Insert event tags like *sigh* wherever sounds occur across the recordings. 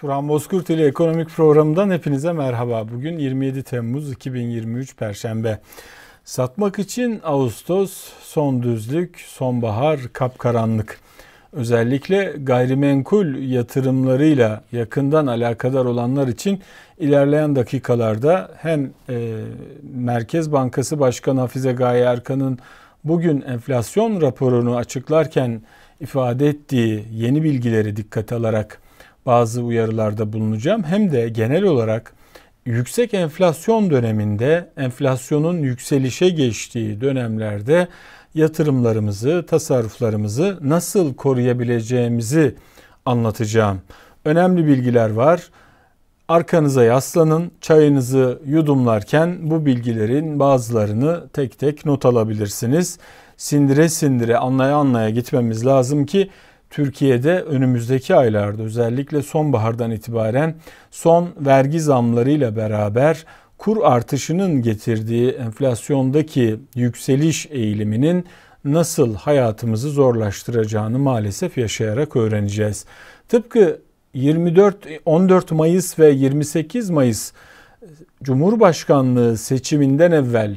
Turan ile Ekonomik Programı'ndan hepinize merhaba. Bugün 27 Temmuz 2023 Perşembe. Satmak için Ağustos, son düzlük, sonbahar, kapkaranlık. Özellikle gayrimenkul yatırımlarıyla yakından alakadar olanlar için ilerleyen dakikalarda hem e, Merkez Bankası Başkanı Hafize Gaye Erkan'ın bugün enflasyon raporunu açıklarken ifade ettiği yeni bilgileri dikkate alarak bazı uyarılarda bulunacağım. Hem de genel olarak yüksek enflasyon döneminde enflasyonun yükselişe geçtiği dönemlerde yatırımlarımızı, tasarruflarımızı nasıl koruyabileceğimizi anlatacağım. Önemli bilgiler var. Arkanıza yaslanın, çayınızı yudumlarken bu bilgilerin bazılarını tek tek not alabilirsiniz. Sindire sindire anlaya anlaya gitmemiz lazım ki Türkiye'de önümüzdeki aylarda özellikle sonbahardan itibaren son vergi zamlarıyla beraber kur artışının getirdiği enflasyondaki yükseliş eğiliminin nasıl hayatımızı zorlaştıracağını maalesef yaşayarak öğreneceğiz. Tıpkı 24 14 Mayıs ve 28 Mayıs Cumhurbaşkanlığı seçiminden evvel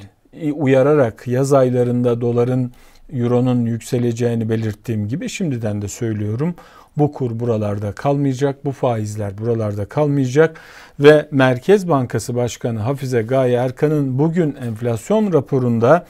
uyararak yaz aylarında doların Euro'nun yükseleceğini belirttiğim gibi şimdiden de söylüyorum. Bu kur buralarda kalmayacak, bu faizler buralarda kalmayacak ve Merkez Bankası Başkanı Hafize Gaye Erkan'ın bugün enflasyon raporunda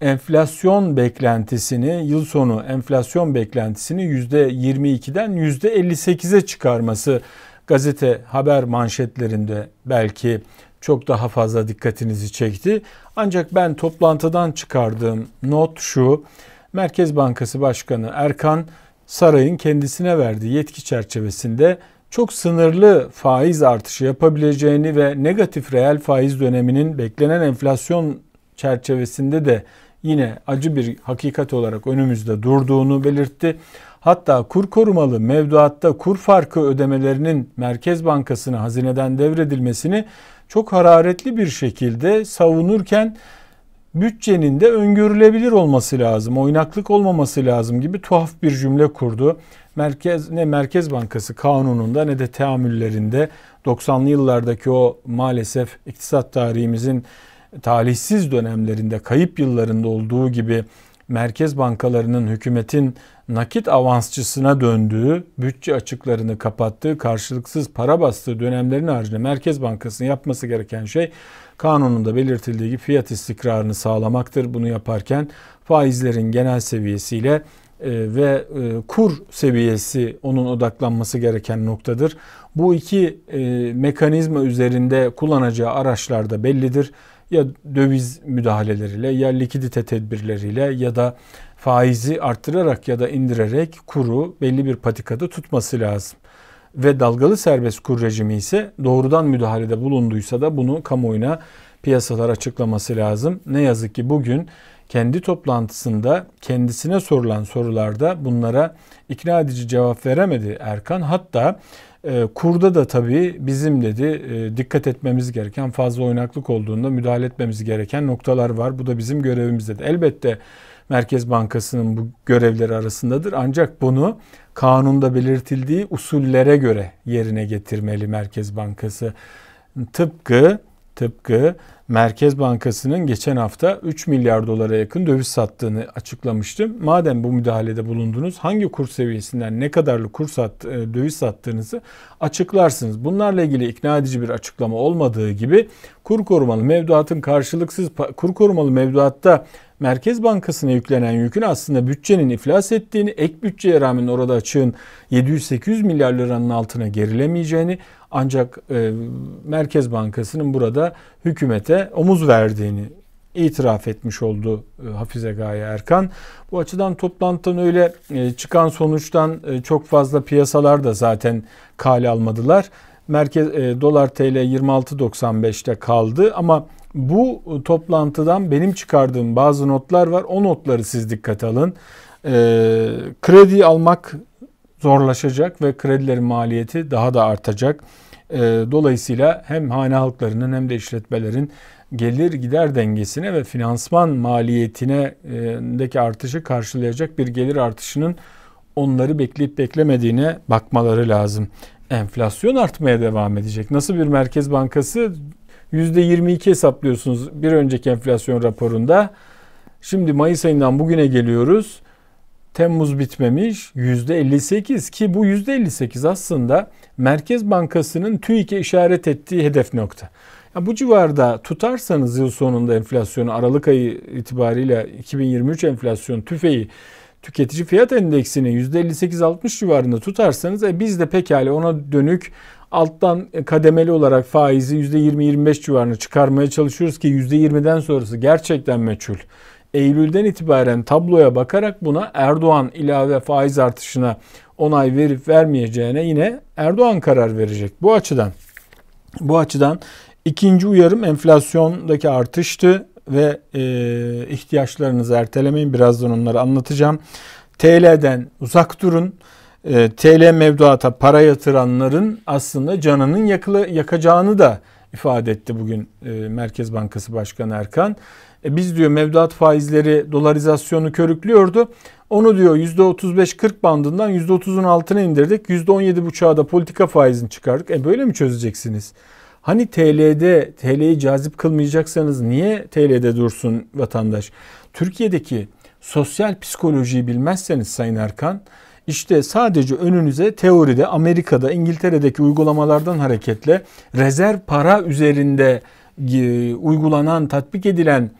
enflasyon beklentisini yıl sonu enflasyon beklentisini %22'den %58'e çıkarması gazete haber manşetlerinde belki çok daha fazla dikkatinizi çekti. Ancak ben toplantıdan çıkardığım not şu. Merkez Bankası Başkanı Erkan sarayın kendisine verdiği yetki çerçevesinde çok sınırlı faiz artışı yapabileceğini ve negatif reel faiz döneminin beklenen enflasyon çerçevesinde de yine acı bir hakikat olarak önümüzde durduğunu belirtti. Hatta kur korumalı mevduatta kur farkı ödemelerinin Merkez Bankası'na hazineden devredilmesini çok hararetli bir şekilde savunurken bütçenin de öngörülebilir olması lazım, oynaklık olmaması lazım gibi tuhaf bir cümle kurdu. Merkez ne Merkez Bankası kanununda ne de teamüllerinde 90'lı yıllardaki o maalesef iktisat tarihimizin talihsiz dönemlerinde, kayıp yıllarında olduğu gibi merkez bankalarının hükümetin nakit avansçısına döndüğü, bütçe açıklarını kapattığı, karşılıksız para bastığı dönemlerin haricinde Merkez Bankası'nın yapması gereken şey kanununda belirtildiği gibi fiyat istikrarını sağlamaktır. Bunu yaparken faizlerin genel seviyesiyle e, ve e, kur seviyesi onun odaklanması gereken noktadır. Bu iki e, mekanizma üzerinde kullanacağı araçlar da bellidir ya döviz müdahaleleriyle ya likidite tedbirleriyle ya da faizi arttırarak ya da indirerek kuru belli bir patikada tutması lazım. Ve dalgalı serbest kur rejimi ise doğrudan müdahalede bulunduysa da bunu kamuoyuna piyasalar açıklaması lazım. Ne yazık ki bugün kendi toplantısında kendisine sorulan sorularda bunlara ikna edici cevap veremedi Erkan. Hatta ee, kurda da tabii bizim dedi e, dikkat etmemiz gereken fazla oynaklık olduğunda müdahale etmemiz gereken noktalar var. Bu da bizim görevimiz dedi. Elbette Merkez Bankası'nın bu görevleri arasındadır. Ancak bunu kanunda belirtildiği usullere göre yerine getirmeli Merkez Bankası. Tıpkı Tıpkı Merkez Bankası'nın geçen hafta 3 milyar dolara yakın döviz sattığını açıklamıştım. Madem bu müdahalede bulundunuz hangi kur seviyesinden ne kadarlık kur sat, e, döviz sattığınızı açıklarsınız. Bunlarla ilgili ikna edici bir açıklama olmadığı gibi kur korumalı mevduatın karşılıksız kur korumalı mevduatta Merkez Bankası'na yüklenen yükün aslında bütçenin iflas ettiğini, ek bütçeye rağmen orada açığın 700-800 milyar liranın altına gerilemeyeceğini, ancak e, Merkez Bankası'nın burada hükümete omuz verdiğini itiraf etmiş oldu e, Hafize Gaye Erkan. Bu açıdan toplantıdan öyle e, çıkan sonuçtan e, çok fazla piyasalar da zaten kale almadılar. Merkez e, dolar TL 26.95'te kaldı ama bu e, toplantıdan benim çıkardığım bazı notlar var. O notları siz dikkat alın. E, kredi almak zorlaşacak ve kredilerin maliyeti daha da artacak. Ee, dolayısıyla hem hane halklarının hem de işletmelerin gelir gider dengesine ve finansman maliyetine e, deki artışı karşılayacak bir gelir artışının onları bekleyip beklemediğine bakmaları lazım. Enflasyon artmaya devam edecek. Nasıl bir merkez bankası %22 hesaplıyorsunuz bir önceki enflasyon raporunda. Şimdi Mayıs ayından bugüne geliyoruz. Temmuz bitmemiş %58 ki bu %58 aslında Merkez Bankası'nın TÜİK'e işaret ettiği hedef nokta. Ya bu civarda tutarsanız yıl sonunda enflasyonu Aralık ayı itibariyle 2023 enflasyon tüfeği tüketici fiyat endeksini %58-60 civarında tutarsanız e, biz de pekala ona dönük alttan kademeli olarak faizi %20-25 civarına çıkarmaya çalışıyoruz ki %20'den sonrası gerçekten meçhul. Eylül'den itibaren tabloya bakarak buna Erdoğan ilave faiz artışına onay verip vermeyeceğine yine Erdoğan karar verecek. Bu açıdan bu açıdan ikinci uyarım enflasyondaki artıştı ve e, ihtiyaçlarınızı ertelemeyin. Birazdan onları anlatacağım. TL'den uzak durun. E, TL mevduata para yatıranların aslında canının yakıla, yakacağını da ifade etti bugün e, Merkez Bankası Başkanı Erkan. E, biz diyor mevduat faizleri dolarizasyonu körüklüyordu. Onu diyor %35-40 bandından %30'un altına indirdik. %17,5'a da politika faizini çıkardık. E böyle mi çözeceksiniz? Hani TL'de TL'yi cazip kılmayacaksanız niye TL'de dursun vatandaş? Türkiye'deki sosyal psikolojiyi bilmezseniz Sayın Erkan işte sadece önünüze teoride Amerika'da, İngiltere'deki uygulamalardan hareketle rezerv para üzerinde e, uygulanan, tatbik edilen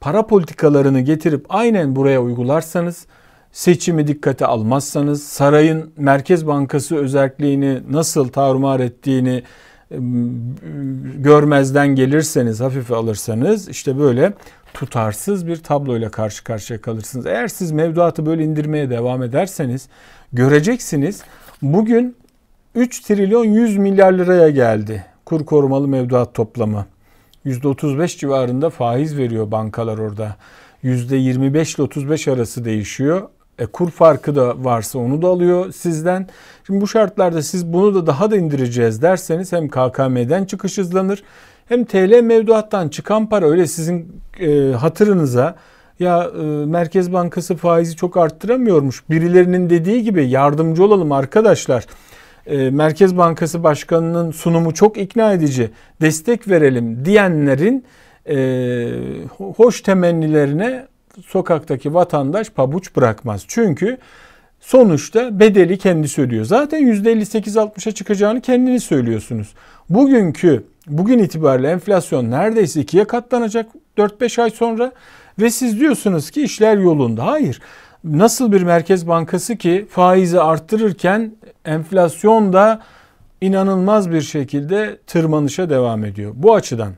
para politikalarını getirip aynen buraya uygularsanız, seçimi dikkate almazsanız, sarayın Merkez Bankası özelliğini nasıl tarumar ettiğini, görmezden gelirseniz, hafife alırsanız işte böyle tutarsız bir tabloyla karşı karşıya kalırsınız. Eğer siz mevduatı böyle indirmeye devam ederseniz göreceksiniz bugün 3 trilyon 100 milyar liraya geldi kur korumalı mevduat toplamı. %35 civarında faiz veriyor bankalar orada. %25 ile 35 arası değişiyor. E, kur farkı da varsa onu da alıyor sizden. Şimdi bu şartlarda siz bunu da daha da indireceğiz derseniz hem KKM'den çıkış hızlanır hem TL mevduattan çıkan para öyle sizin e, hatırınıza ya e, Merkez Bankası faizi çok arttıramıyormuş. Birilerinin dediği gibi yardımcı olalım arkadaşlar. E, Merkez Bankası Başkanı'nın sunumu çok ikna edici. Destek verelim diyenlerin e, hoş temennilerine sokaktaki vatandaş pabuç bırakmaz. Çünkü sonuçta bedeli kendisi ödüyor. Zaten %58-60'a çıkacağını kendiniz söylüyorsunuz. Bugünkü bugün itibariyle enflasyon neredeyse ikiye katlanacak 4-5 ay sonra ve siz diyorsunuz ki işler yolunda. Hayır. Nasıl bir merkez bankası ki faizi arttırırken enflasyon da inanılmaz bir şekilde tırmanışa devam ediyor. Bu açıdan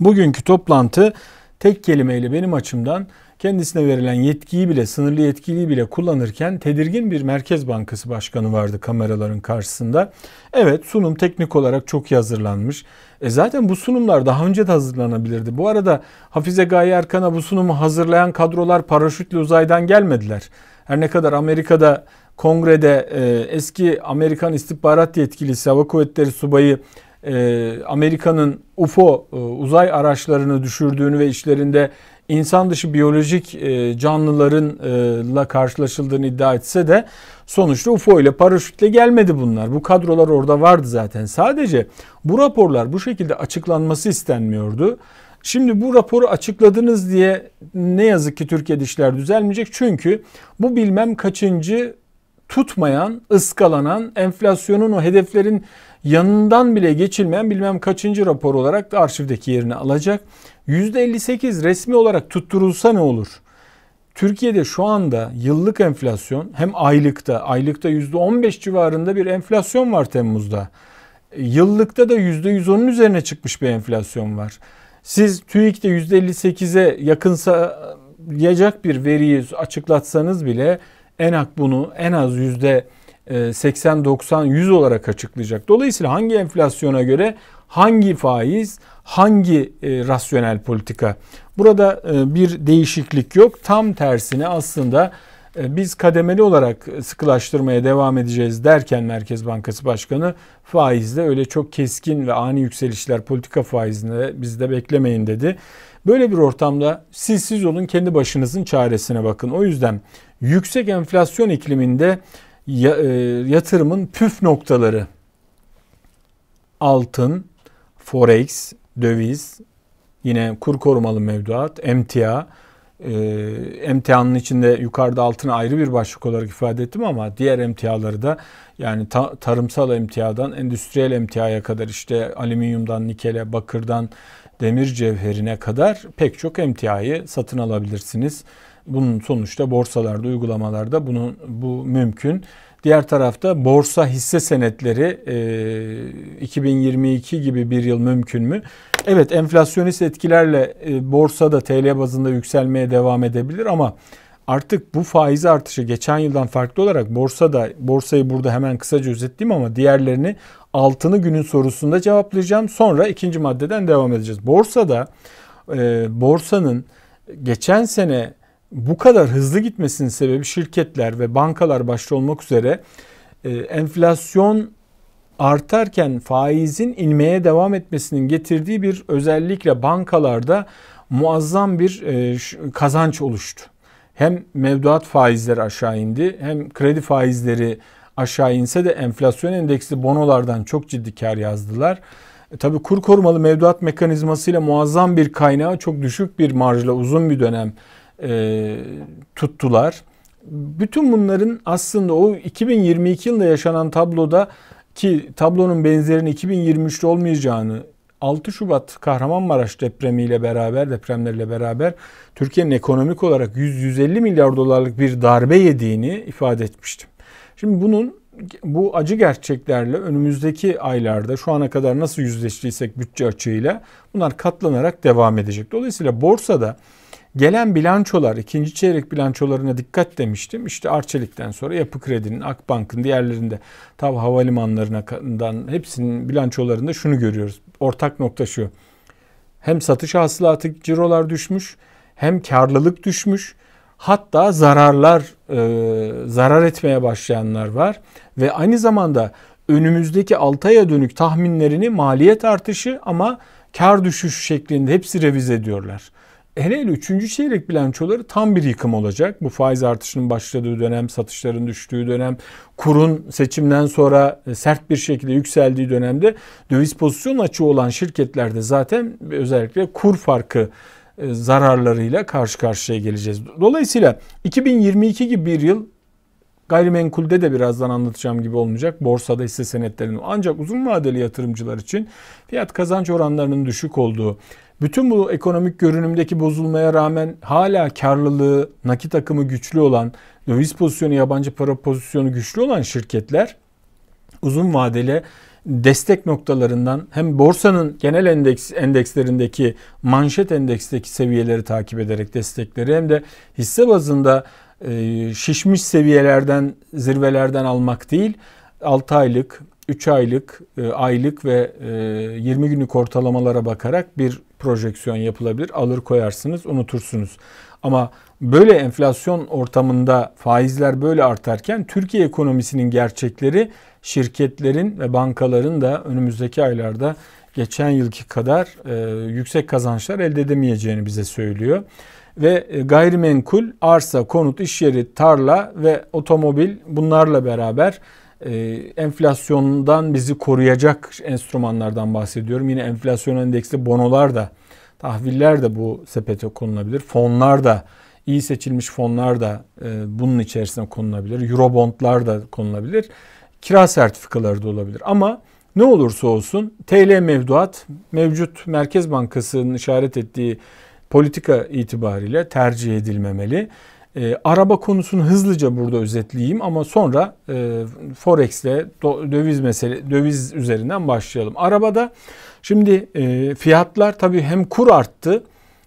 bugünkü toplantı tek kelimeyle benim açımdan kendisine verilen yetkiyi bile, sınırlı yetkiliği bile kullanırken tedirgin bir Merkez Bankası Başkanı vardı kameraların karşısında. Evet sunum teknik olarak çok iyi hazırlanmış. E zaten bu sunumlar daha önce de hazırlanabilirdi. Bu arada Hafize Gaye Erkan'a bu sunumu hazırlayan kadrolar paraşütle uzaydan gelmediler. Her ne kadar Amerika'da kongrede e, eski Amerikan istihbarat yetkilisi Hava Kuvvetleri Subayı e, Amerika'nın UFO e, uzay araçlarını düşürdüğünü ve içlerinde insan dışı biyolojik e, canlılarınla e, karşılaşıldığını iddia etse de sonuçta UFO ile paraşütle gelmedi bunlar. Bu kadrolar orada vardı zaten. Sadece bu raporlar bu şekilde açıklanması istenmiyordu. Şimdi bu raporu açıkladınız diye ne yazık ki Türkiye'de işler düzelmeyecek. Çünkü bu bilmem kaçıncı tutmayan, ıskalanan, enflasyonun o hedeflerin yanından bile geçilmeyen bilmem kaçıncı rapor olarak arşivdeki yerini alacak. %58 resmi olarak tutturulsa ne olur? Türkiye'de şu anda yıllık enflasyon hem aylıkta, aylıkta %15 civarında bir enflasyon var Temmuz'da. Yıllıkta da %110'un üzerine çıkmış bir enflasyon var. Siz TÜİK'te %58'e yakınsa ıı, yacak bir veriyi açıklatsanız bile ENAK bunu en az yüzde 80, 90, 100 olarak açıklayacak. Dolayısıyla hangi enflasyona göre hangi faiz, hangi e, rasyonel politika? Burada e, bir değişiklik yok. Tam tersine aslında e, biz kademeli olarak sıkılaştırmaya devam edeceğiz derken Merkez Bankası Başkanı faizde öyle çok keskin ve ani yükselişler politika faizinde bizde beklemeyin dedi. Böyle bir ortamda siz siz olun kendi başınızın çaresine bakın. O yüzden yüksek enflasyon ikliminde e, yatırımın püf noktaları altın, forex, döviz, yine kur korumalı mevduat, emtia. E, emtianın içinde yukarıda altını ayrı bir başlık olarak ifade ettim ama diğer emtiaları da yani ta, tarımsal emtiadan endüstriyel emtiaya kadar işte alüminyumdan nikele, bakırdan demir cevherine kadar pek çok emtiayı satın alabilirsiniz. Bunun sonuçta borsalarda, uygulamalarda bunun bu mümkün. Diğer tarafta borsa hisse senetleri e, 2022 gibi bir yıl mümkün mü? Evet enflasyonist etkilerle e, borsada TL bazında yükselmeye devam edebilir ama artık bu faiz artışı geçen yıldan farklı olarak borsada borsayı burada hemen kısaca özetleyeyim ama diğerlerini altını günün sorusunda cevaplayacağım. Sonra ikinci maddeden devam edeceğiz. Borsada e, borsanın geçen sene bu kadar hızlı gitmesinin sebebi şirketler ve bankalar başta olmak üzere e, enflasyon artarken faizin inmeye devam etmesinin getirdiği bir özellikle bankalarda muazzam bir e, kazanç oluştu. Hem mevduat faizleri aşağı indi hem kredi faizleri aşağı inse de enflasyon endeksli bonolardan çok ciddi kar yazdılar. E, tabii kur korumalı mevduat mekanizmasıyla muazzam bir kaynağı çok düşük bir marjla uzun bir dönem e, tuttular. Bütün bunların aslında o 2022 yılında yaşanan tabloda ki tablonun benzerini 2023'te olmayacağını 6 Şubat Kahramanmaraş depremiyle beraber depremlerle beraber Türkiye'nin ekonomik olarak 100-150 milyar dolarlık bir darbe yediğini ifade etmiştim. Şimdi bunun bu acı gerçeklerle önümüzdeki aylarda şu ana kadar nasıl yüzleştiysek bütçe açığıyla bunlar katlanarak devam edecek. Dolayısıyla borsada Gelen bilançolar, ikinci çeyrek bilançolarına dikkat demiştim. İşte Arçelik'ten sonra Yapı Kredi'nin, Akbank'ın diğerlerinde, tav havalimanlarından hepsinin bilançolarında şunu görüyoruz. Ortak nokta şu. Hem satış hasılatı cirolar düşmüş, hem karlılık düşmüş. Hatta zararlar, e, zarar etmeye başlayanlar var. Ve aynı zamanda önümüzdeki 6 aya dönük tahminlerini maliyet artışı ama kar düşüş şeklinde hepsi revize ediyorlar. Hele hele üçüncü çeyrek bilançoları tam bir yıkım olacak. Bu faiz artışının başladığı dönem, satışların düştüğü dönem, kurun seçimden sonra e, sert bir şekilde yükseldiği dönemde döviz pozisyon açığı olan şirketlerde zaten özellikle kur farkı e, zararlarıyla karşı karşıya geleceğiz. Dolayısıyla 2022 gibi bir yıl Gayrimenkulde de birazdan anlatacağım gibi olmayacak. Borsada hisse senetlerinin ancak uzun vadeli yatırımcılar için fiyat kazanç oranlarının düşük olduğu, bütün bu ekonomik görünümdeki bozulmaya rağmen hala karlılığı, nakit akımı güçlü olan, döviz pozisyonu, yabancı para pozisyonu güçlü olan şirketler uzun vadeli destek noktalarından hem borsanın genel endeks endekslerindeki manşet endeksteki seviyeleri takip ederek destekleri hem de hisse bazında e, şişmiş seviyelerden zirvelerden almak değil 6 aylık 3 aylık, e, aylık ve e, 20 günlük ortalamalara bakarak bir projeksiyon yapılabilir. Alır koyarsınız, unutursunuz. Ama böyle enflasyon ortamında faizler böyle artarken Türkiye ekonomisinin gerçekleri şirketlerin ve bankaların da önümüzdeki aylarda geçen yılki kadar e, yüksek kazançlar elde edemeyeceğini bize söylüyor. Ve e, gayrimenkul, arsa, konut, iş yeri, tarla ve otomobil bunlarla beraber e, enflasyondan bizi koruyacak enstrümanlardan bahsediyorum. Yine enflasyon endeksli bonolar da, tahviller de bu sepete konulabilir. Fonlar da, iyi seçilmiş fonlar da e, bunun içerisine konulabilir. Eurobondlar da konulabilir. Kira sertifikaları da olabilir. Ama ne olursa olsun TL mevduat mevcut Merkez Bankası'nın işaret ettiği politika itibariyle tercih edilmemeli. E, araba konusunu hızlıca burada özetleyeyim ama sonra e, forex ile döviz mesele döviz üzerinden başlayalım. Arabada şimdi e, fiyatlar tabii hem kur arttı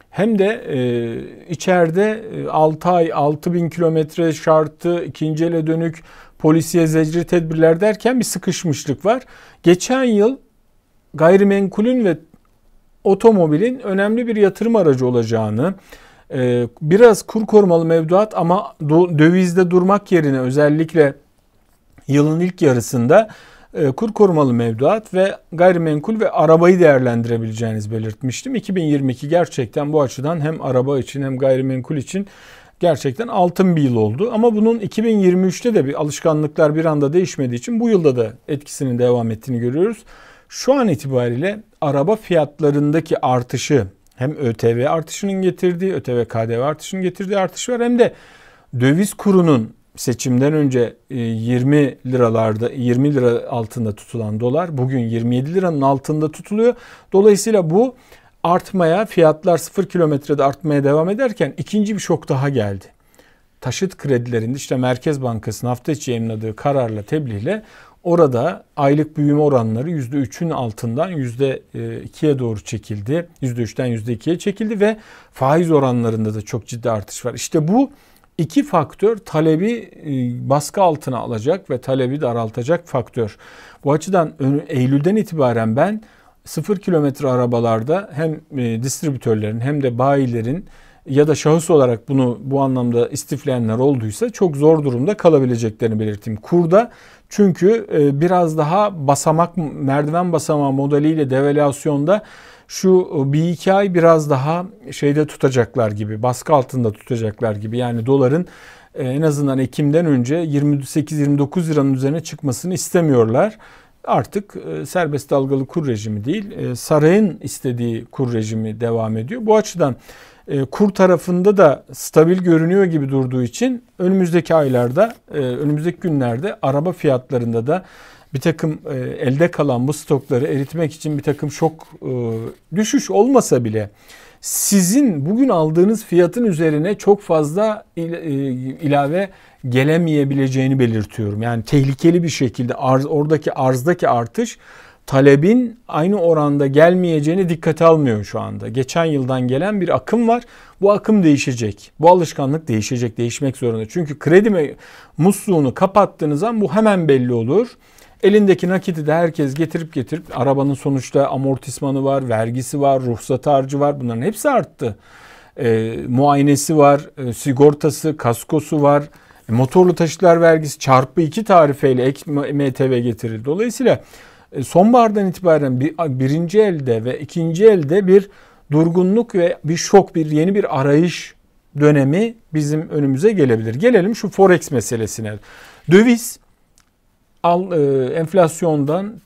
hem de e, içeride 6 e, ay 6 bin kilometre şartı ikinci ele dönük polisiye zecri tedbirler derken bir sıkışmışlık var. Geçen yıl gayrimenkulün ve otomobilin önemli bir yatırım aracı olacağını, ee, biraz kur korumalı mevduat ama dövizde durmak yerine özellikle yılın ilk yarısında e, kur korumalı mevduat ve gayrimenkul ve arabayı değerlendirebileceğiniz belirtmiştim. 2022 gerçekten bu açıdan hem araba için hem gayrimenkul için gerçekten altın bir yıl oldu. Ama bunun 2023'te de bir alışkanlıklar bir anda değişmediği için bu yılda da etkisinin devam ettiğini görüyoruz. Şu an itibariyle araba fiyatlarındaki artışı hem ÖTV artışının getirdiği, ÖTV KDV artışının getirdiği artış var hem de döviz kurunun seçimden önce 20 e, liralarda 20 lira altında tutulan dolar bugün 27 liranın altında tutuluyor. Dolayısıyla bu artmaya fiyatlar 0 kilometrede artmaya devam ederken ikinci bir şok daha geldi. Taşıt kredilerinde işte Merkez Bankası'nın hafta içi yayınladığı kararla tebliğle Orada aylık büyüme oranları %3'ün altından %2'ye doğru çekildi. %3'ten %2'ye çekildi ve faiz oranlarında da çok ciddi artış var. İşte bu iki faktör talebi e, baskı altına alacak ve talebi daraltacak faktör. Bu açıdan Eylül'den itibaren ben sıfır kilometre arabalarda hem e, distribütörlerin hem de bayilerin ya da şahıs olarak bunu bu anlamda istifleyenler olduysa çok zor durumda kalabileceklerini belirteyim. Kurda çünkü e, biraz daha basamak merdiven basamağı modeliyle devalüasyonda şu e, bir iki ay biraz daha şeyde tutacaklar gibi baskı altında tutacaklar gibi yani doların e, en azından Ekim'den önce 28-29 liranın üzerine çıkmasını istemiyorlar artık e, serbest dalgalı kur rejimi değil, e, sarayın istediği kur rejimi devam ediyor. Bu açıdan e, kur tarafında da stabil görünüyor gibi durduğu için önümüzdeki aylarda, önümüzdeki günlerde araba fiyatlarında da bir takım elde kalan bu stokları eritmek için bir takım şok düşüş olmasa bile sizin bugün aldığınız fiyatın üzerine çok fazla il, e, ilave gelemeyebileceğini belirtiyorum. Yani tehlikeli bir şekilde arz, oradaki arzdaki artış talebin aynı oranda gelmeyeceğini dikkate almıyor şu anda. Geçen yıldan gelen bir akım var. Bu akım değişecek. Bu alışkanlık değişecek, değişmek zorunda. Çünkü kredi musluğunu kapattığınız an bu hemen belli olur. Elindeki nakiti de herkes getirip getirip arabanın sonuçta amortismanı var, vergisi var, ruhsat harcı var. Bunların hepsi arttı. E, muayenesi var, e, sigortası, kaskosu var. E, motorlu taşıtlar vergisi çarpı iki tarifeyle ek MTV getirildi. Dolayısıyla e, sonbahardan itibaren bir, birinci elde ve ikinci elde bir durgunluk ve bir şok, bir yeni bir arayış dönemi bizim önümüze gelebilir. Gelelim şu forex meselesine. Döviz al e, enflasyondan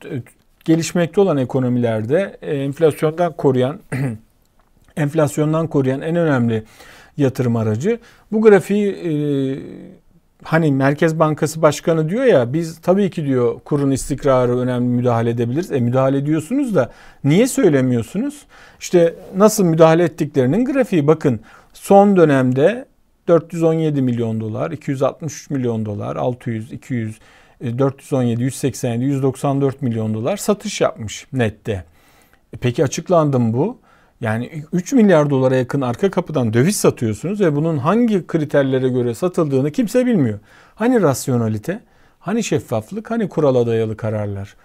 gelişmekte olan ekonomilerde e, enflasyondan koruyan *clears throat* enflasyondan koruyan en önemli yatırım aracı. Bu grafiği e, hani Merkez Bankası Başkanı diyor ya biz tabii ki diyor kurun istikrarı önemli müdahale edebiliriz. E müdahale ediyorsunuz da niye söylemiyorsunuz? İşte nasıl müdahale ettiklerinin grafiği bakın son dönemde 417 milyon dolar, 263 milyon dolar, 600, 200 417, 187, 194 milyon dolar satış yapmış nette. E peki açıklandı mı bu? Yani 3 milyar dolara yakın arka kapıdan döviz satıyorsunuz ve bunun hangi kriterlere göre satıldığını kimse bilmiyor. Hani rasyonalite, hani şeffaflık, hani kurala dayalı kararlar.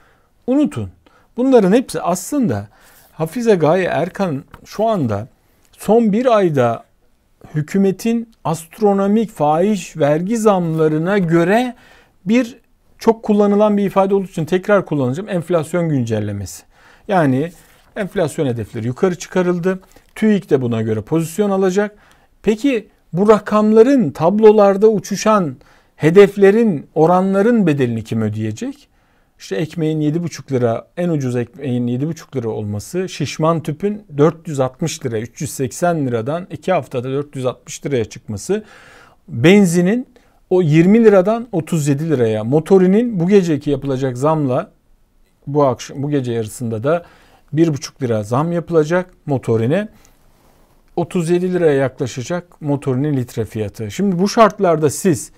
Unutun. Bunların hepsi aslında Hafize Gaye Erkan şu anda son bir ayda hükümetin astronomik faiz vergi zamlarına göre bir çok kullanılan bir ifade olduğu için tekrar kullanacağım. Enflasyon güncellemesi. Yani enflasyon hedefleri yukarı çıkarıldı. TÜİK de buna göre pozisyon alacak. Peki bu rakamların tablolarda uçuşan hedeflerin, oranların bedelini kim ödeyecek? İşte ekmeğin 7,5 lira, en ucuz ekmeğin 7,5 lira olması, şişman tüpün 460 lira, 380 liradan 2 haftada 460 liraya çıkması, benzinin o 20 liradan 37 liraya motorinin bu geceki yapılacak zamla bu akşam bu gece yarısında da 1,5 lira zam yapılacak motorine. 37 liraya yaklaşacak motorinin litre fiyatı. Şimdi bu şartlarda siz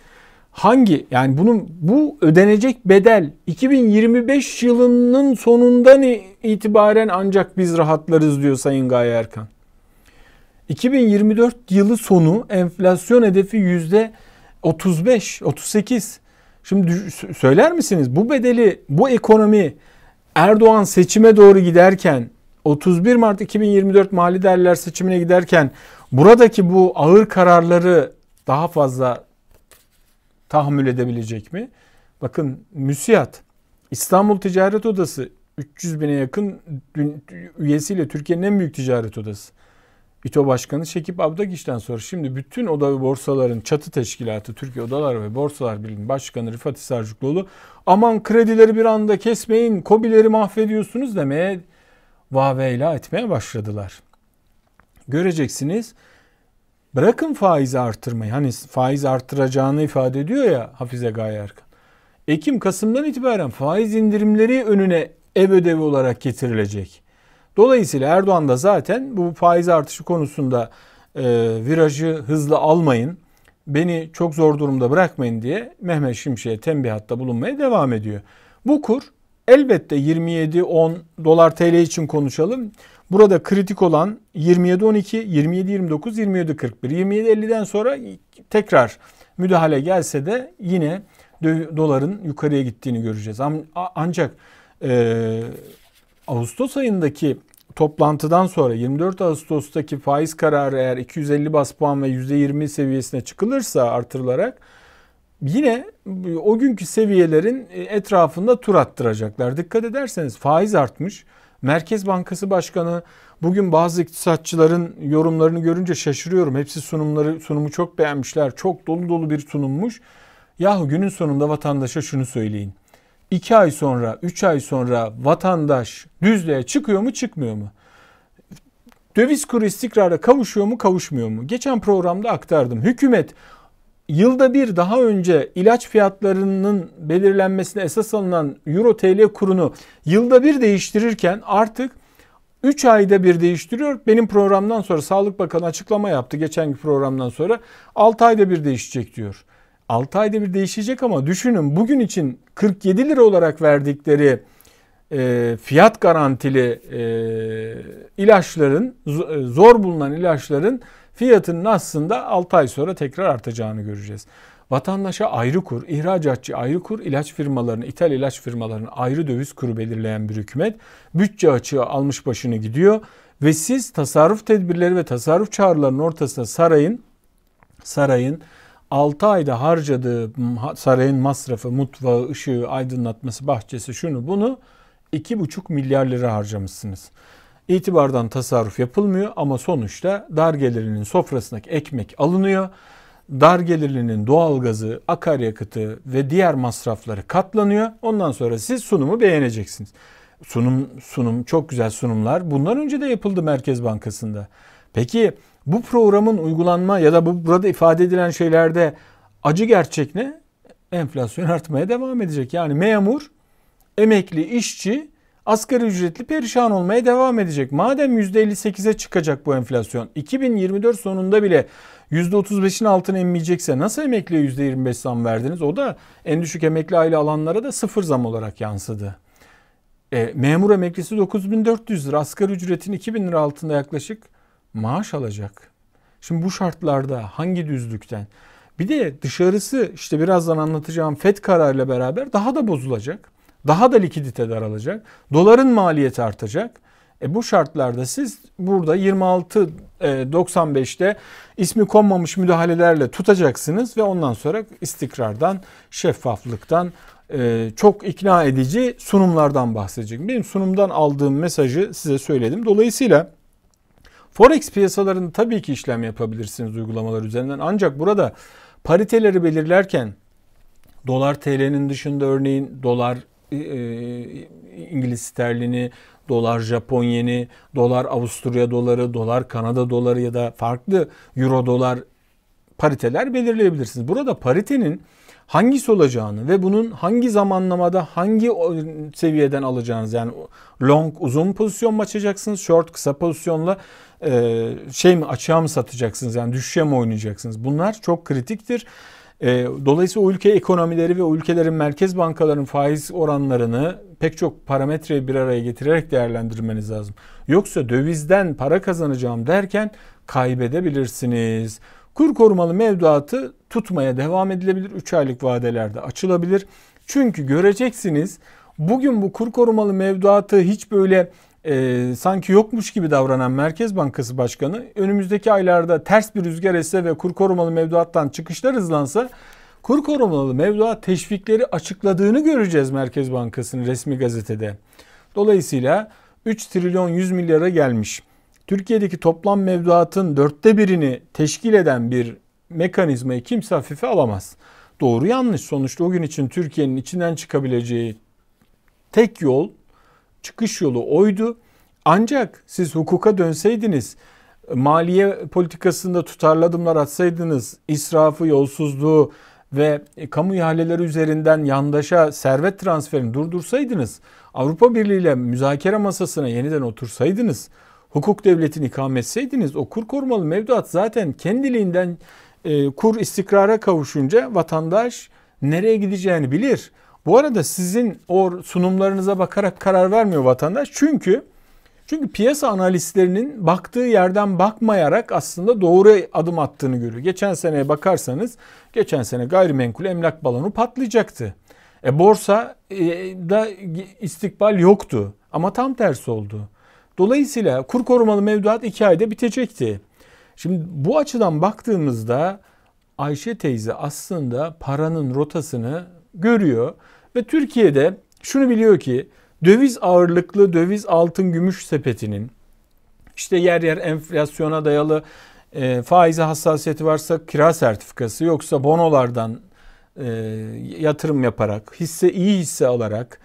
hangi yani bunun bu ödenecek bedel 2025 yılının sonundan itibaren ancak biz rahatlarız diyor Sayın Gaye Erkan. 2024 yılı sonu enflasyon hedefi yüzde 35, 38. Şimdi söyler misiniz bu bedeli, bu ekonomi Erdoğan seçime doğru giderken 31 Mart 2024 mali değerler seçimine giderken buradaki bu ağır kararları daha fazla tahammül edebilecek mi? Bakın müsiyat İstanbul Ticaret Odası 300 bine yakın üyesiyle Türkiye'nin en büyük ticaret odası. İTO Başkanı Şekip Abdagiç'ten sonra şimdi bütün oda ve borsaların çatı teşkilatı Türkiye Odalar ve Borsalar Birliği Başkanı Rıfat Hisarcıklıoğlu aman kredileri bir anda kesmeyin, kobileri mahvediyorsunuz demeye vaveyla etmeye başladılar. Göreceksiniz bırakın faizi artırmayı. Hani faiz artıracağını ifade ediyor ya Hafize Gaye Erkan. Ekim Kasım'dan itibaren faiz indirimleri önüne ev ödevi olarak getirilecek. Dolayısıyla Erdoğan da zaten bu faiz artışı konusunda e, virajı hızlı almayın, beni çok zor durumda bırakmayın diye Mehmet Şimşek'e tembihatta bulunmaya devam ediyor. Bu kur elbette 27-10 dolar TL için konuşalım. Burada kritik olan 27-12, 27-29, 27-41. 27-50'den sonra tekrar müdahale gelse de yine doların yukarıya gittiğini göreceğiz. Ancak e, Ağustos ayındaki toplantıdan sonra 24 Ağustos'taki faiz kararı eğer 250 bas puan ve %20 seviyesine çıkılırsa artırılarak yine o günkü seviyelerin e, etrafında tur attıracaklar. Dikkat ederseniz faiz artmış. Merkez Bankası Başkanı bugün bazı iktisatçıların yorumlarını görünce şaşırıyorum. Hepsi sunumları sunumu çok beğenmişler. Çok dolu dolu bir sunummuş. Yahu günün sonunda vatandaşa şunu söyleyin. 2 ay sonra, 3 ay sonra vatandaş düzlüğe çıkıyor mu, çıkmıyor mu? Döviz kuru istikrara kavuşuyor mu, kavuşmuyor mu? Geçen programda aktardım. Hükümet yılda bir daha önce ilaç fiyatlarının belirlenmesine esas alınan Euro TL kurunu yılda bir değiştirirken artık 3 ayda bir değiştiriyor. Benim programdan sonra Sağlık Bakanı açıklama yaptı Geçen programdan sonra 6 ayda bir değişecek diyor. 6 ayda bir değişecek ama düşünün bugün için 47 lira olarak verdikleri e, fiyat garantili e, ilaçların e, zor bulunan ilaçların fiyatının aslında 6 ay sonra tekrar artacağını göreceğiz. Vatandaşa ayrı kur, ihracatçı ayrı kur, ilaç firmalarını, ithal ilaç firmalarını ayrı döviz kuru belirleyen bir hükümet bütçe açığı almış başını gidiyor ve siz tasarruf tedbirleri ve tasarruf çağrılarının ortasına sarayın sarayın 6 ayda harcadığı sarayın masrafı, mutfağı, ışığı, aydınlatması, bahçesi şunu bunu 2,5 milyar lira harcamışsınız. İtibardan tasarruf yapılmıyor ama sonuçta dar gelirlinin sofrasındaki ekmek alınıyor. Dar gelirlinin doğalgazı, akaryakıtı ve diğer masrafları katlanıyor. Ondan sonra siz sunumu beğeneceksiniz. Sunum sunum çok güzel sunumlar. Bundan önce de yapıldı Merkez Bankası'nda. Peki bu programın uygulanma ya da bu burada ifade edilen şeylerde acı gerçek ne? Enflasyon artmaya devam edecek. Yani memur, emekli, işçi, asgari ücretli perişan olmaya devam edecek. Madem %58'e çıkacak bu enflasyon 2024 sonunda bile %35'in altına inmeyecekse nasıl emekliye %25 zam verdiniz? O da en düşük emekli aile alanlara da sıfır zam olarak yansıdı. E, memur emeklisi 9400 lira asgari ücretin 2000 lira altında yaklaşık maaş alacak. Şimdi bu şartlarda hangi düzlükten? Bir de dışarısı işte birazdan anlatacağım FED kararıyla beraber daha da bozulacak. Daha da likidite daralacak. Doların maliyeti artacak. E bu şartlarda siz burada 26.95'te e, ismi konmamış müdahalelerle tutacaksınız ve ondan sonra istikrardan, şeffaflıktan, e, çok ikna edici sunumlardan bahsedeceğim. Benim sunumdan aldığım mesajı size söyledim. Dolayısıyla Forex piyasalarında tabii ki işlem yapabilirsiniz uygulamalar üzerinden. Ancak burada pariteleri belirlerken dolar TL'nin dışında örneğin dolar e, e, İngiliz sterlini, dolar Japon yeni, dolar Avusturya doları, dolar Kanada doları ya da farklı euro dolar pariteler belirleyebilirsiniz. Burada paritenin hangisi olacağını ve bunun hangi zamanlamada hangi seviyeden alacağınız yani long uzun pozisyon mu açacaksınız short kısa pozisyonla e, şey mi açığa mı satacaksınız yani düşüşe mi oynayacaksınız? Bunlar çok kritiktir. E, dolayısıyla o ülke ekonomileri ve o ülkelerin merkez bankalarının faiz oranlarını pek çok parametreyi bir araya getirerek değerlendirmeniz lazım. Yoksa dövizden para kazanacağım derken kaybedebilirsiniz. Kur korumalı mevduatı tutmaya devam edilebilir. 3 aylık vadelerde açılabilir. Çünkü göreceksiniz bugün bu kur korumalı mevduatı hiç böyle e, sanki yokmuş gibi davranan Merkez Bankası Başkanı önümüzdeki aylarda ters bir rüzgar esse ve kur korumalı mevduattan çıkışlar hızlansa kur korumalı mevduat teşvikleri açıkladığını göreceğiz Merkez Bankası'nın resmi gazetede. Dolayısıyla 3 trilyon 100 milyara gelmiş. Türkiye'deki toplam mevduatın dörtte birini teşkil eden bir mekanizmayı kimse hafife alamaz. Doğru yanlış sonuçta o gün için Türkiye'nin içinden çıkabileceği tek yol çıkış yolu oydu. Ancak siz hukuka dönseydiniz, maliye politikasında tutarlı adımlar atsaydınız, israfı, yolsuzluğu ve kamu ihaleleri üzerinden yandaşa servet transferini durdursaydınız, Avrupa Birliği ile müzakere masasına yeniden otursaydınız, hukuk devletini ikame etseydiniz, o kur korumalı mevduat zaten kendiliğinden e, kur istikrara kavuşunca vatandaş nereye gideceğini bilir. Bu arada sizin o sunumlarınıza bakarak karar vermiyor vatandaş. Çünkü çünkü piyasa analistlerinin baktığı yerden bakmayarak aslında doğru adım attığını görüyor. Geçen seneye bakarsanız geçen sene gayrimenkul emlak balonu patlayacaktı. E borsa e, da istikbal yoktu ama tam tersi oldu. Dolayısıyla kur korumalı mevduat 2 ayda bitecekti. Şimdi bu açıdan baktığımızda Ayşe teyze aslında paranın rotasını görüyor. Ve Türkiye'de şunu biliyor ki döviz ağırlıklı döviz altın gümüş sepetinin işte yer yer enflasyona dayalı e, faize hassasiyeti varsa kira sertifikası yoksa bonolardan e, yatırım yaparak hisse iyi hisse alarak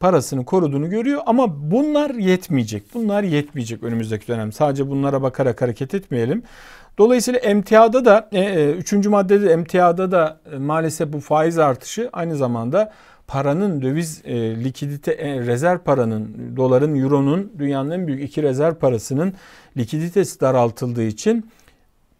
parasını koruduğunu görüyor ama bunlar yetmeyecek. Bunlar yetmeyecek önümüzdeki dönem. Sadece bunlara bakarak hareket etmeyelim. Dolayısıyla emtiada da 3. E, e, maddede emtiada da e, maalesef bu faiz artışı aynı zamanda paranın döviz likidite rezerv paranın doların euronun dünyanın en büyük iki rezerv parasının likiditesi daraltıldığı için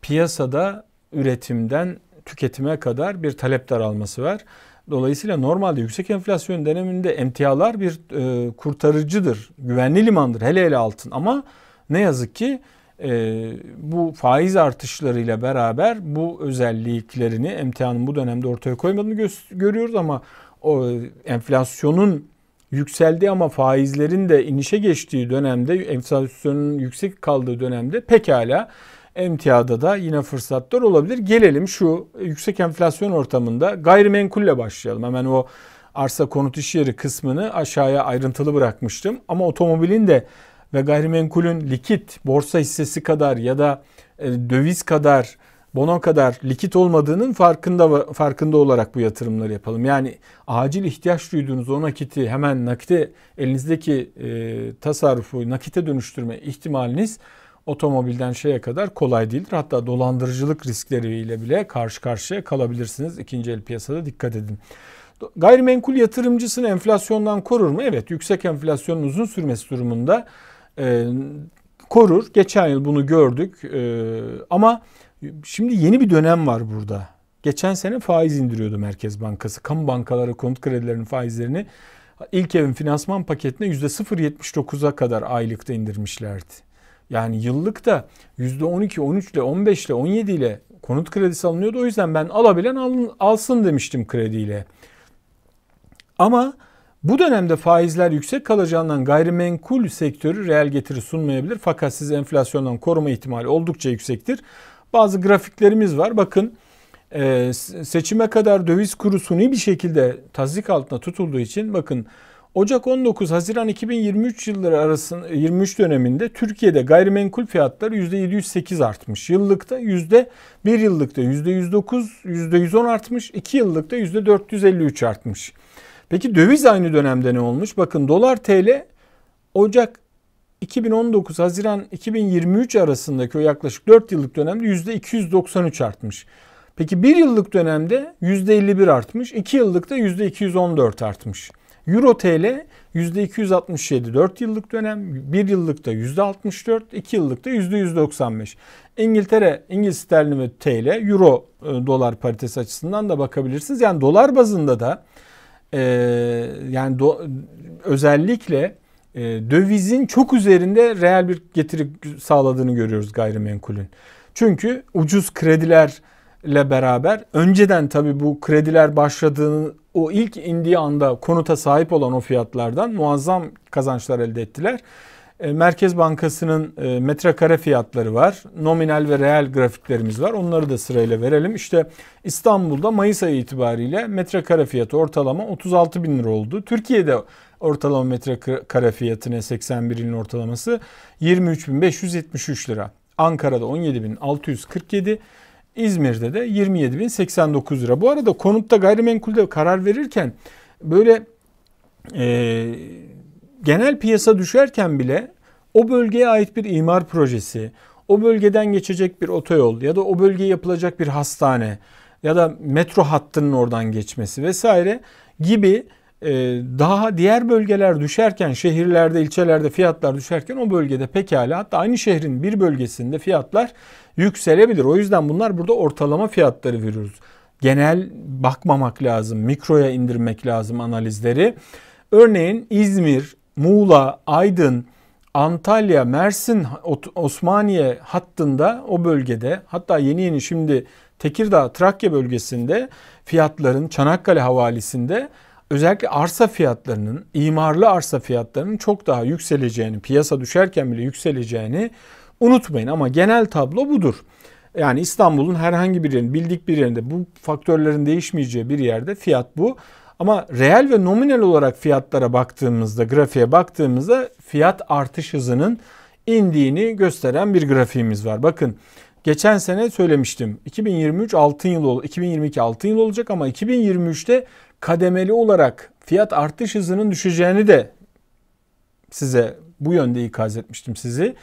piyasada üretimden tüketime kadar bir talep daralması var. Dolayısıyla normalde yüksek enflasyon döneminde emtialar bir e, kurtarıcıdır, güvenli limandır hele hele altın ama ne yazık ki e, bu faiz artışlarıyla beraber bu özelliklerini emtihanın bu dönemde ortaya koymadığını gö- görüyoruz ama o enflasyonun yükseldi ama faizlerin de inişe geçtiği dönemde enflasyonun yüksek kaldığı dönemde pekala emtiada da yine fırsatlar olabilir. Gelelim şu yüksek enflasyon ortamında gayrimenkulle başlayalım. Hemen o arsa konut iş yeri kısmını aşağıya ayrıntılı bırakmıştım. Ama otomobilin de ve gayrimenkulün likit borsa hissesi kadar ya da e, döviz kadar bono kadar likit olmadığının farkında farkında olarak bu yatırımları yapalım. Yani acil ihtiyaç duyduğunuz o nakiti hemen nakite elinizdeki e, tasarrufu nakite dönüştürme ihtimaliniz otomobilden şeye kadar kolay değildir. Hatta dolandırıcılık riskleriyle bile karşı karşıya kalabilirsiniz. İkinci el piyasada dikkat edin. Gayrimenkul yatırımcısını enflasyondan korur mu? Evet, yüksek enflasyonun uzun sürmesi durumunda e, korur. Geçen yıl bunu gördük e, ama şimdi yeni bir dönem var burada. Geçen sene faiz indiriyordu Merkez Bankası. Kamu bankaları konut kredilerinin faizlerini ilk evin finansman paketine %0.79'a kadar aylıkta indirmişlerdi. Yani yıllık da %12, 13 ile 15 ile 17 ile konut kredisi alınıyordu. O yüzden ben alabilen alın, alsın demiştim krediyle. Ama bu dönemde faizler yüksek kalacağından gayrimenkul sektörü reel getiri sunmayabilir. Fakat siz enflasyondan koruma ihtimali oldukça yüksektir. Bazı grafiklerimiz var. Bakın e, seçime kadar döviz kuru suni bir şekilde tazik altına tutulduğu için bakın Ocak 19 Haziran 2023 yılları arasında 23 döneminde Türkiye'de gayrimenkul fiyatları %708 artmış. Yıllıkta yüzde %1 yıllıkta %109, %110 artmış. 2 yıllıkta %453 artmış. Peki döviz aynı dönemde ne olmuş? Bakın dolar TL Ocak 2019 Haziran 2023 arasındaki o yaklaşık 4 yıllık dönemde %293 artmış. Peki 1 yıllık dönemde %51 artmış, 2 yıllıkta %214 artmış. Euro TL %267 4 yıllık dönem, 1 yıllıkta %64, 2 yıllıkta %195. İngiltere, İngiliz sterlini ve TL, Euro e, dolar paritesi açısından da bakabilirsiniz. Yani dolar bazında da e, yani do, özellikle e, dövizin çok üzerinde reel bir getiri sağladığını görüyoruz gayrimenkulün. Çünkü ucuz kredilerle beraber önceden tabii bu krediler başladığını o ilk indiği anda konuta sahip olan o fiyatlardan muazzam kazançlar elde ettiler. E, Merkez Bankası'nın e, metrekare fiyatları var. Nominal ve reel grafiklerimiz var. Onları da sırayla verelim. İşte İstanbul'da Mayıs ayı itibariyle metrekare fiyatı ortalama 36 bin lira oldu. Türkiye'de ortalama metrekare fiyatı ne 81 ilin ortalaması 23.573 lira. Ankara'da 17.647 İzmir'de de 27.089 lira. Bu arada konutta gayrimenkulde karar verirken böyle e, genel piyasa düşerken bile o bölgeye ait bir imar projesi, o bölgeden geçecek bir otoyol ya da o bölgeye yapılacak bir hastane ya da metro hattının oradan geçmesi vesaire gibi e, daha diğer bölgeler düşerken şehirlerde ilçelerde fiyatlar düşerken o bölgede pekala hatta aynı şehrin bir bölgesinde fiyatlar yükselebilir. O yüzden bunlar burada ortalama fiyatları veriyoruz. Genel bakmamak lazım, mikroya indirmek lazım analizleri. Örneğin İzmir, Muğla, Aydın, Antalya, Mersin, Osmaniye hattında o bölgede hatta yeni yeni şimdi Tekirdağ, Trakya bölgesinde fiyatların Çanakkale havalisinde özellikle arsa fiyatlarının, imarlı arsa fiyatlarının çok daha yükseleceğini, piyasa düşerken bile yükseleceğini unutmayın ama genel tablo budur. Yani İstanbul'un herhangi bir yerinde, bildik bir yerinde bu faktörlerin değişmeyeceği bir yerde fiyat bu. Ama reel ve nominal olarak fiyatlara baktığımızda, grafiğe baktığımızda fiyat artış hızının indiğini gösteren bir grafiğimiz var. Bakın geçen sene söylemiştim. 2023 altın yıl 2022 altın yıl olacak ama 2023'te kademeli olarak fiyat artış hızının düşeceğini de size bu yönde ikaz etmiştim sizi.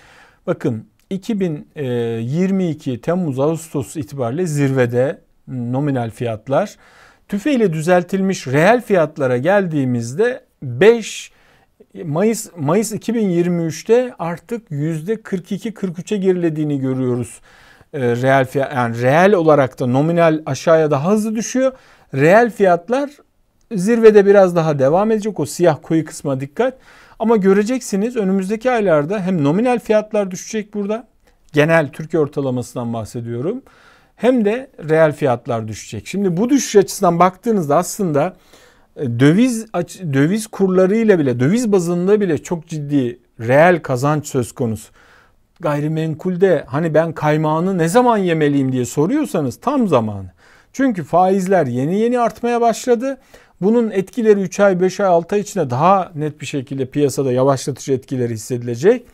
Bakın 2022 e, Temmuz Ağustos itibariyle zirvede nominal fiyatlar TÜFE ile düzeltilmiş reel fiyatlara geldiğimizde 5 Mayıs Mayıs 2023'te artık yüzde %42-43'e gerilediğini görüyoruz. E, reel fiyat yani reel olarak da nominal aşağıya daha hızlı düşüyor. Reel fiyatlar zirvede biraz daha devam edecek. O siyah koyu kısma dikkat. Ama göreceksiniz önümüzdeki aylarda hem nominal fiyatlar düşecek burada. Genel Türkiye ortalamasından bahsediyorum hem de reel fiyatlar düşecek. Şimdi bu düşüş açısından baktığınızda aslında e, döviz döviz kurlarıyla bile döviz bazında bile çok ciddi reel kazanç söz konusu. Gayrimenkulde hani ben kaymağını ne zaman yemeliyim diye soruyorsanız tam zamanı. Çünkü faizler yeni yeni artmaya başladı. Bunun etkileri 3 ay, 5 ay, 6 ay içinde daha net bir şekilde piyasada yavaşlatıcı etkileri hissedilecek.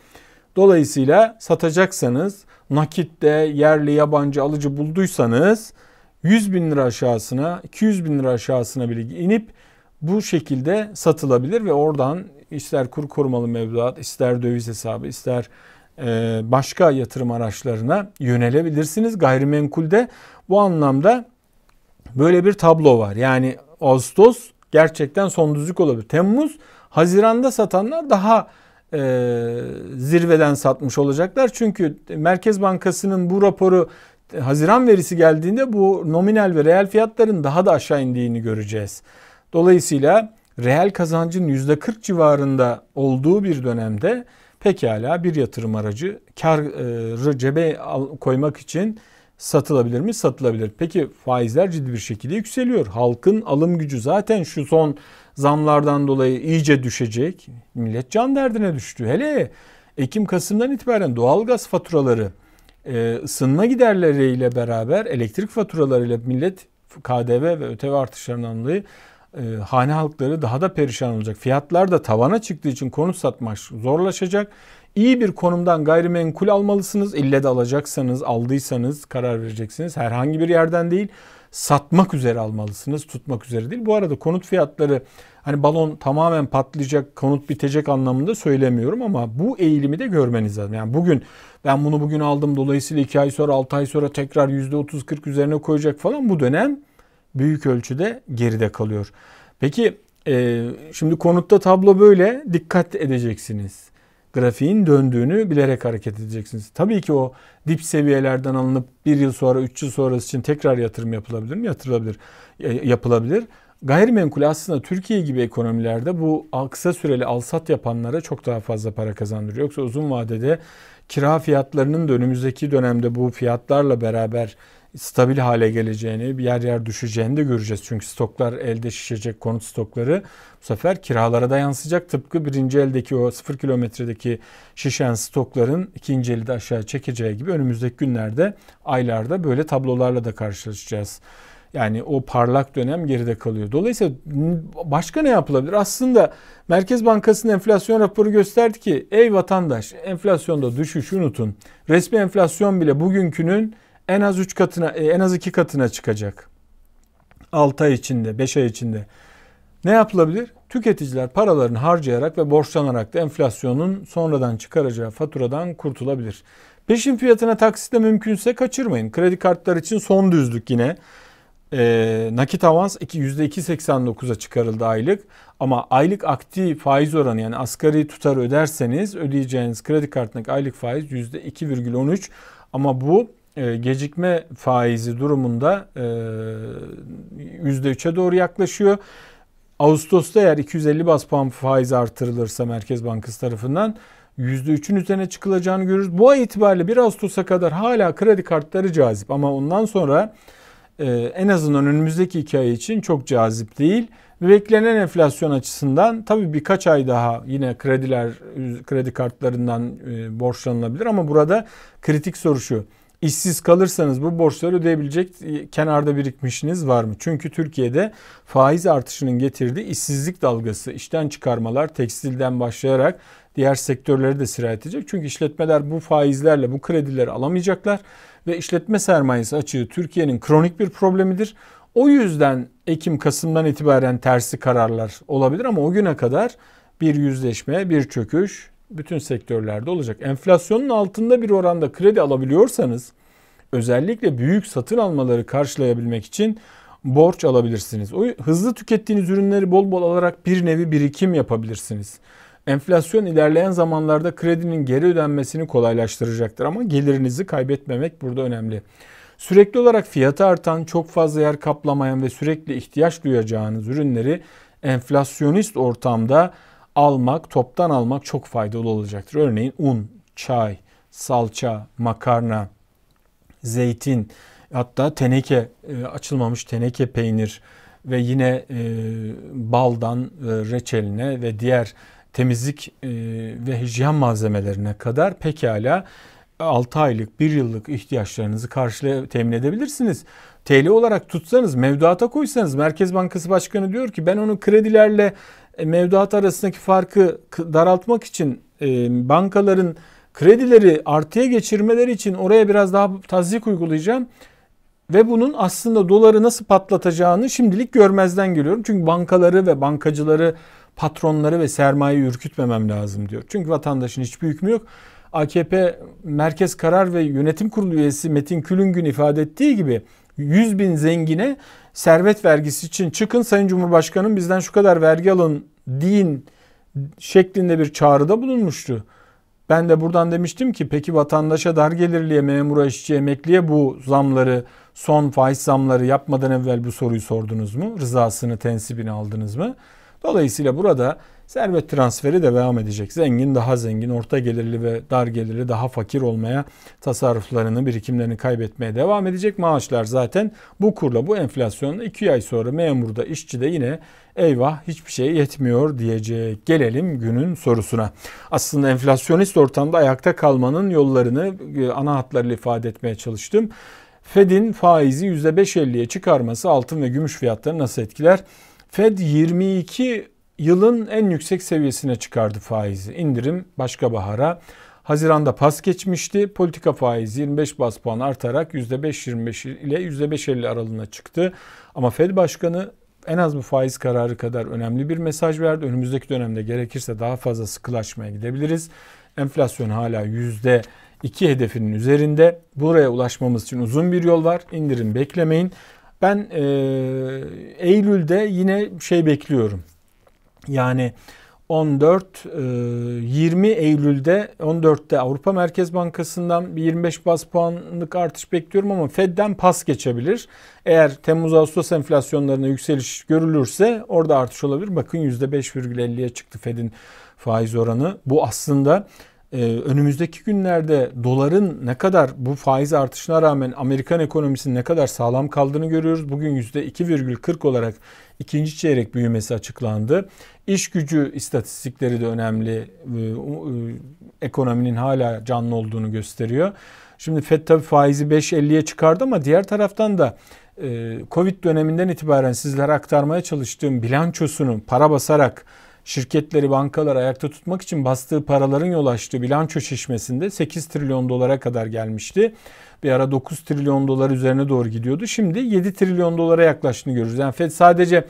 Dolayısıyla satacaksanız nakitte yerli yabancı alıcı bulduysanız 100 bin lira aşağısına 200 bin lira aşağısına bile inip bu şekilde satılabilir ve oradan ister kur korumalı mevduat ister döviz hesabı ister e, başka yatırım araçlarına yönelebilirsiniz. Gayrimenkulde bu anlamda böyle bir tablo var. Yani Ağustos gerçekten son düzük olabilir. Temmuz, Haziran'da satanlar daha e, zirveden satmış olacaklar. Çünkü Merkez Bankası'nın bu raporu Haziran verisi geldiğinde bu nominal ve reel fiyatların daha da aşağı indiğini göreceğiz. Dolayısıyla reel kazancın %40 civarında olduğu bir dönemde pekala bir yatırım aracı karı cebe koymak için satılabilir mi? Satılabilir. Peki faizler ciddi bir şekilde yükseliyor. Halkın alım gücü zaten şu son zamlardan dolayı iyice düşecek. Millet can derdine düştü. Hele Ekim-Kasım'dan itibaren doğalgaz faturaları e, ısınma giderleriyle beraber elektrik faturalarıyla millet KDV ve ÖTV artışlarından dolayı e, hane halkları daha da perişan olacak. Fiyatlar da tavana çıktığı için konut satmak zorlaşacak. İyi bir konumdan gayrimenkul almalısınız. İlle de alacaksanız, aldıysanız karar vereceksiniz. Herhangi bir yerden değil satmak üzere almalısınız, tutmak üzere değil. Bu arada konut fiyatları hani balon tamamen patlayacak, konut bitecek anlamında söylemiyorum ama bu eğilimi de görmeniz lazım. Yani bugün ben bunu bugün aldım dolayısıyla 2 ay sonra 6 ay sonra tekrar %30-40 üzerine koyacak falan bu dönem büyük ölçüde geride kalıyor. Peki e, şimdi konutta tablo böyle dikkat edeceksiniz grafiğin döndüğünü bilerek hareket edeceksiniz. Tabii ki o dip seviyelerden alınıp bir yıl sonra, üç yıl sonrası için tekrar yatırım yapılabilir mi? Yatırılabilir, e, yapılabilir. Gayrimenkul aslında Türkiye gibi ekonomilerde bu kısa süreli alsat yapanlara çok daha fazla para kazandırıyor. Yoksa uzun vadede kira fiyatlarının da önümüzdeki dönemde bu fiyatlarla beraber stabil hale geleceğini, bir yer yer düşeceğini de göreceğiz. Çünkü stoklar elde şişecek konut stokları bu sefer kiralara da yansıyacak. Tıpkı birinci eldeki o sıfır kilometredeki şişen stokların ikinci eli de aşağı çekeceği gibi önümüzdeki günlerde, aylarda böyle tablolarla da karşılaşacağız. Yani o parlak dönem geride kalıyor. Dolayısıyla başka ne yapılabilir? Aslında Merkez Bankası'nın enflasyon raporu gösterdi ki ey vatandaş enflasyonda düşüş unutun. Resmi enflasyon bile bugünkünün en az 3 katına e, en az 2 katına çıkacak. 6 ay içinde, 5 ay içinde. Ne yapılabilir? Tüketiciler paralarını harcayarak ve borçlanarak da enflasyonun sonradan çıkaracağı faturadan kurtulabilir. Peşin fiyatına taksitle mümkünse kaçırmayın. Kredi kartları için son düzlük yine. E, nakit avans %2.89'a çıkarıldı aylık. Ama aylık aktif faiz oranı yani asgari tutarı öderseniz ödeyeceğiniz kredi kartındaki aylık faiz %2,13. Ama bu e, gecikme faizi durumunda e, %3'e doğru yaklaşıyor. Ağustos'ta eğer 250 bas puan faiz artırılırsa Merkez Bankası tarafından %3'ün üzerine çıkılacağını görürüz. Bu ay itibariyle 1 Ağustos'a kadar hala kredi kartları cazip ama ondan sonra e, en azından önümüzdeki 2 ay için çok cazip değil. beklenen enflasyon açısından tabii birkaç ay daha yine krediler kredi kartlarından e, borçlanılabilir ama burada kritik soru şu işsiz kalırsanız bu borçları ödeyebilecek kenarda birikmişiniz var mı? Çünkü Türkiye'de faiz artışının getirdiği işsizlik dalgası, işten çıkarmalar, tekstilden başlayarak diğer sektörleri de sirayet edecek. Çünkü işletmeler bu faizlerle bu kredileri alamayacaklar ve işletme sermayesi açığı Türkiye'nin kronik bir problemidir. O yüzden Ekim-Kasım'dan itibaren tersi kararlar olabilir ama o güne kadar bir yüzleşme, bir çöküş, bütün sektörlerde olacak. Enflasyonun altında bir oranda kredi alabiliyorsanız özellikle büyük satın almaları karşılayabilmek için borç alabilirsiniz. O hızlı tükettiğiniz ürünleri bol bol alarak bir nevi birikim yapabilirsiniz. Enflasyon ilerleyen zamanlarda kredinin geri ödenmesini kolaylaştıracaktır ama gelirinizi kaybetmemek burada önemli. Sürekli olarak fiyatı artan, çok fazla yer kaplamayan ve sürekli ihtiyaç duyacağınız ürünleri enflasyonist ortamda almak, toptan almak çok faydalı olacaktır. Örneğin un, çay, salça, makarna, zeytin, hatta teneke, e, açılmamış teneke peynir ve yine e, baldan e, reçeline ve diğer temizlik ve hijyen malzemelerine kadar pekala 6 aylık, 1 yıllık ihtiyaçlarınızı karşıla temin edebilirsiniz. TL olarak tutsanız, mevduata koysanız Merkez Bankası Başkanı diyor ki ben onu kredilerle e, mevduat arasındaki farkı daraltmak için e, bankaların kredileri artıya geçirmeleri için oraya biraz daha tazyik uygulayacağım. Ve bunun aslında doları nasıl patlatacağını şimdilik görmezden geliyorum. Çünkü bankaları ve bankacıları, patronları ve sermayeyi ürkütmemem lazım diyor. Çünkü vatandaşın hiçbir hükmü yok. AKP Merkez Karar ve Yönetim Kurulu üyesi Metin Külüngün ifade ettiği gibi 100 bin zengine servet vergisi için çıkın Sayın Cumhurbaşkanım bizden şu kadar vergi alın deyin şeklinde bir çağrıda bulunmuştu. Ben de buradan demiştim ki peki vatandaşa dar gelirliye, memura, işçi, emekliye bu zamları, son faiz zamları yapmadan evvel bu soruyu sordunuz mu? Rızasını, tensibini aldınız mı? Dolayısıyla burada Servet transferi de devam edecek. Zengin daha zengin, orta gelirli ve dar gelirli daha fakir olmaya, tasarruflarını, birikimlerini kaybetmeye devam edecek. Maaşlar zaten bu kurla, bu enflasyonla 2 ay sonra memurda, işçide yine eyvah hiçbir şey yetmiyor diyecek. Gelelim günün sorusuna. Aslında enflasyonist ortamda ayakta kalmanın yollarını e, ana hatlarıyla ifade etmeye çalıştım. Fed'in faizi %5.50'ye çıkarması altın ve gümüş fiyatları nasıl etkiler? Fed 22 yılın en yüksek seviyesine çıkardı faizi. İndirim başka bahara. Haziranda pas geçmişti. Politika faizi 25 bas puan artarak %5.25 ile %5.50 aralığına çıktı. Ama Fed Başkanı en az bu faiz kararı kadar önemli bir mesaj verdi. Önümüzdeki dönemde gerekirse daha fazla sıkılaşmaya gidebiliriz. Enflasyon hala yüzde iki hedefinin üzerinde. Buraya ulaşmamız için uzun bir yol var. İndirim beklemeyin. Ben e, Eylül'de yine şey bekliyorum. Yani 14 20 e, Eylül'de 14'te Avrupa Merkez Bankası'ndan bir 25 bas puanlık artış bekliyorum ama Fed'den pas geçebilir. Eğer Temmuz Ağustos enflasyonlarına yükseliş görülürse orada artış olabilir. Bakın %5,50'ye çıktı Fed'in faiz oranı. Bu aslında ee, önümüzdeki günlerde doların ne kadar bu faiz artışına rağmen Amerikan ekonomisinin ne kadar sağlam kaldığını görüyoruz. Bugün %2,40 olarak ikinci çeyrek büyümesi açıklandı. İş gücü istatistikleri de önemli. Ee, e, ekonominin hala canlı olduğunu gösteriyor. Şimdi FED tabii faizi 5.50'ye çıkardı ama diğer taraftan da e, Covid döneminden itibaren sizlere aktarmaya çalıştığım bilançosunu para basarak şirketleri, bankalar ayakta tutmak için bastığı paraların yol açtığı bilanço şişmesinde 8 trilyon dolara kadar gelmişti. Bir ara 9 trilyon dolar üzerine doğru gidiyordu. Şimdi 7 trilyon dolara yaklaştığını görürüz. Yani Fed sadece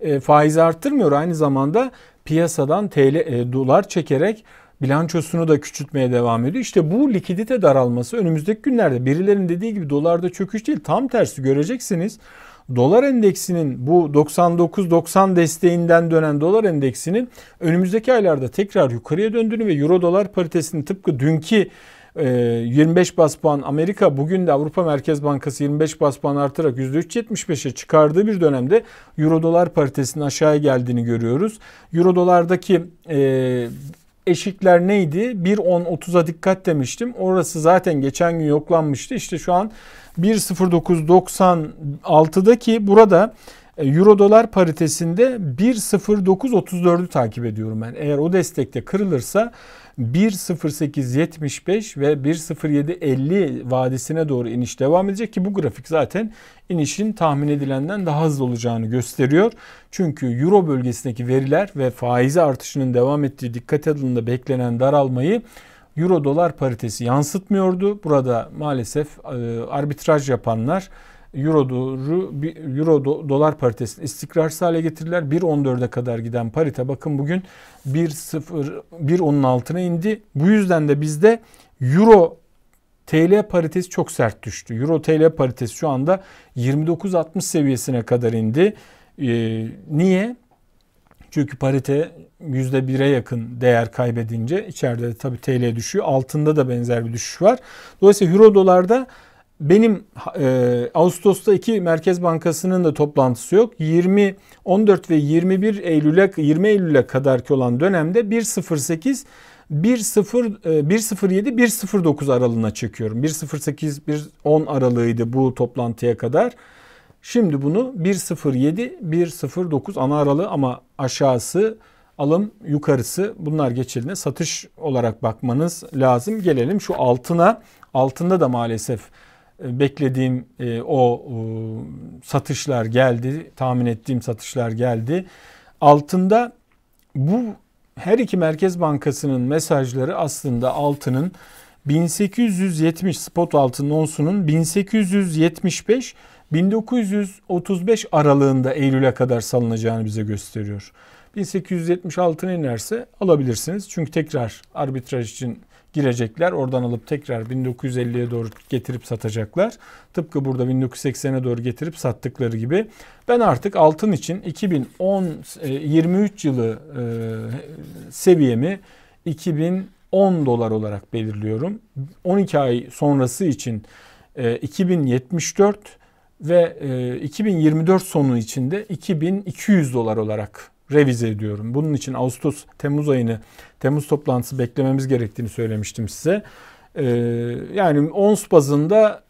e, faizi arttırmıyor aynı zamanda piyasadan TL e, dolar çekerek bilançosunu da küçültmeye devam ediyor. İşte bu likidite daralması önümüzdeki günlerde birilerin dediği gibi dolarda çöküş değil tam tersi göreceksiniz dolar endeksinin bu 99-90 desteğinden dönen dolar endeksinin önümüzdeki aylarda tekrar yukarıya döndüğünü ve euro dolar paritesinin tıpkı dünkü 25 e, bas puan Amerika bugün de Avrupa Merkez Bankası 25 bas puan artarak %3.75'e çıkardığı bir dönemde Euro dolar paritesinin aşağıya geldiğini görüyoruz. Euro dolardaki e, eşikler neydi? 1.10.30'a dikkat demiştim. Orası zaten geçen gün yoklanmıştı. İşte şu an 1.09.96'daki burada e, Euro dolar paritesinde 1.09.34'ü takip ediyorum ben. Eğer o destekte kırılırsa 1.08.75 ve 1.07.50 vadisine doğru iniş devam edecek ki bu grafik zaten inişin tahmin edilenden daha hızlı olacağını gösteriyor. Çünkü Euro bölgesindeki veriler ve faizi artışının devam ettiği dikkat alınında beklenen daralmayı Euro dolar paritesi yansıtmıyordu. Burada maalesef e, arbitraj yapanlar euro, doğru, euro do, dolar paritesini istikrarsız hale getirdiler. 1.14'e kadar giden parite bakın bugün 1.0 1.10'un altına indi. Bu yüzden de bizde euro TL paritesi çok sert düştü. Euro TL paritesi şu anda 29.60 seviyesine kadar indi. Ee, niye? Çünkü parite %1'e yakın değer kaybedince içeride de tabii TL düşüyor. Altında da benzer bir düşüş var. Dolayısıyla euro dolarda benim e, Ağustos'ta iki Merkez Bankası'nın da toplantısı yok. 20 14 ve 21 Eylül'e 20 Eylül'e kadarki olan dönemde 1.08 1.0 1.07 1.09 aralığına çekiyorum. 1.08 1.10 aralığıydı bu toplantıya kadar. Şimdi bunu 1.07 1.09 ana aralığı ama aşağısı alım yukarısı bunlar geçildiğinde satış olarak bakmanız lazım. Gelelim şu altına. Altında da maalesef e, beklediğim e, o e, satışlar geldi, tahmin ettiğim satışlar geldi. Altında bu her iki merkez bankasının mesajları aslında altının 1870 spot altın onsunun 1875 1935 aralığında Eylül'e kadar salınacağını bize gösteriyor. 1876'ın inerse alabilirsiniz. Çünkü tekrar arbitraj için girecekler. Oradan alıp tekrar 1950'ye doğru getirip satacaklar. Tıpkı burada 1980'e doğru getirip sattıkları gibi. Ben artık altın için 2023 e, yılı e, seviyemi 2010 dolar olarak belirliyorum. 12 ay sonrası için 2074 e, ve e, 2024 sonu içinde 2200 dolar olarak revize ediyorum. Bunun için Ağustos, Temmuz ayını, Temmuz toplantısı beklememiz gerektiğini söylemiştim size. Ee, yani ONS bazında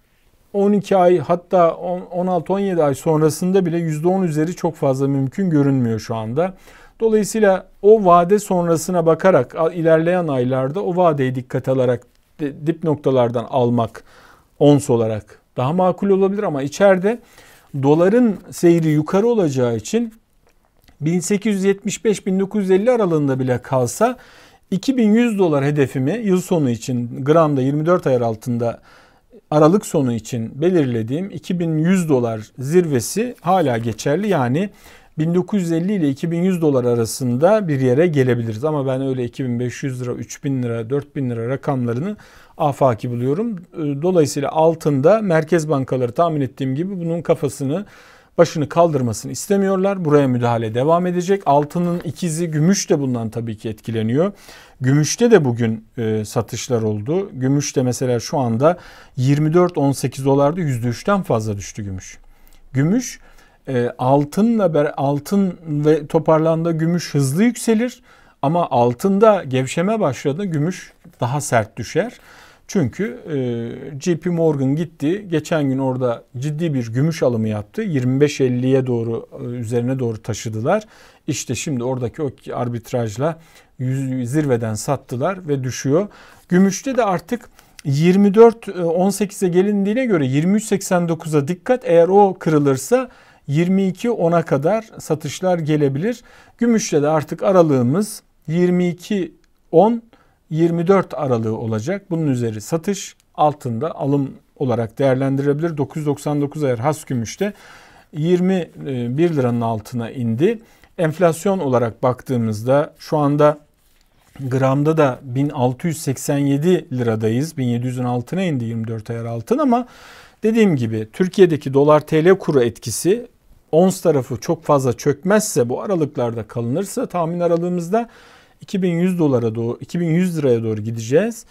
12 ay hatta 16-17 ay sonrasında bile %10 üzeri çok fazla mümkün görünmüyor şu anda. Dolayısıyla o vade sonrasına bakarak ilerleyen aylarda o vadeyi dikkat alarak dip noktalardan almak ons olarak daha makul olabilir ama içeride doların seyri yukarı olacağı için 1875-1950 aralığında bile kalsa 2100 dolar hedefimi yıl sonu için gramda 24 ayar altında Aralık sonu için belirlediğim 2100 dolar zirvesi hala geçerli. Yani 1950 ile 2100 dolar arasında bir yere gelebiliriz. Ama ben öyle 2500 lira, 3000 lira, 4000 lira rakamlarını afaki buluyorum. Dolayısıyla altında merkez bankaları tahmin ettiğim gibi bunun kafasını başını kaldırmasını istemiyorlar. Buraya müdahale devam edecek. Altının ikizi gümüş de bundan tabii ki etkileniyor. Gümüşte de bugün e, satışlar oldu. Gümüşte mesela şu anda 24-18 dolarda %3'ten fazla düştü gümüş. Gümüş e, altınla ber, altın ve toparlandığı gümüş hızlı yükselir ama altında gevşeme başladı gümüş daha sert düşer. Çünkü e, JP Morgan gitti. Geçen gün orada ciddi bir gümüş alımı yaptı. 25.50'ye doğru e, üzerine doğru taşıdılar. İşte şimdi oradaki o arbitrajla yüz, zirveden sattılar ve düşüyor. Gümüşte de artık 24 18'e gelindiğine göre 23.89'a dikkat. Eğer o kırılırsa 22 10'a kadar satışlar gelebilir. Gümüşte de artık aralığımız 22 10 24 Aralığı olacak. Bunun üzeri satış altında alım olarak değerlendirebilir. 999 ayar has gümüşte 21 liranın altına indi. Enflasyon olarak baktığımızda şu anda gramda da 1687 liradayız. 1700'ün altına indi 24 ayar altın ama dediğim gibi Türkiye'deki dolar TL kuru etkisi ons tarafı çok fazla çökmezse bu aralıklarda kalınırsa tahmin aralığımızda 2100 dolara doğru 2100 liraya doğru gideceğiz.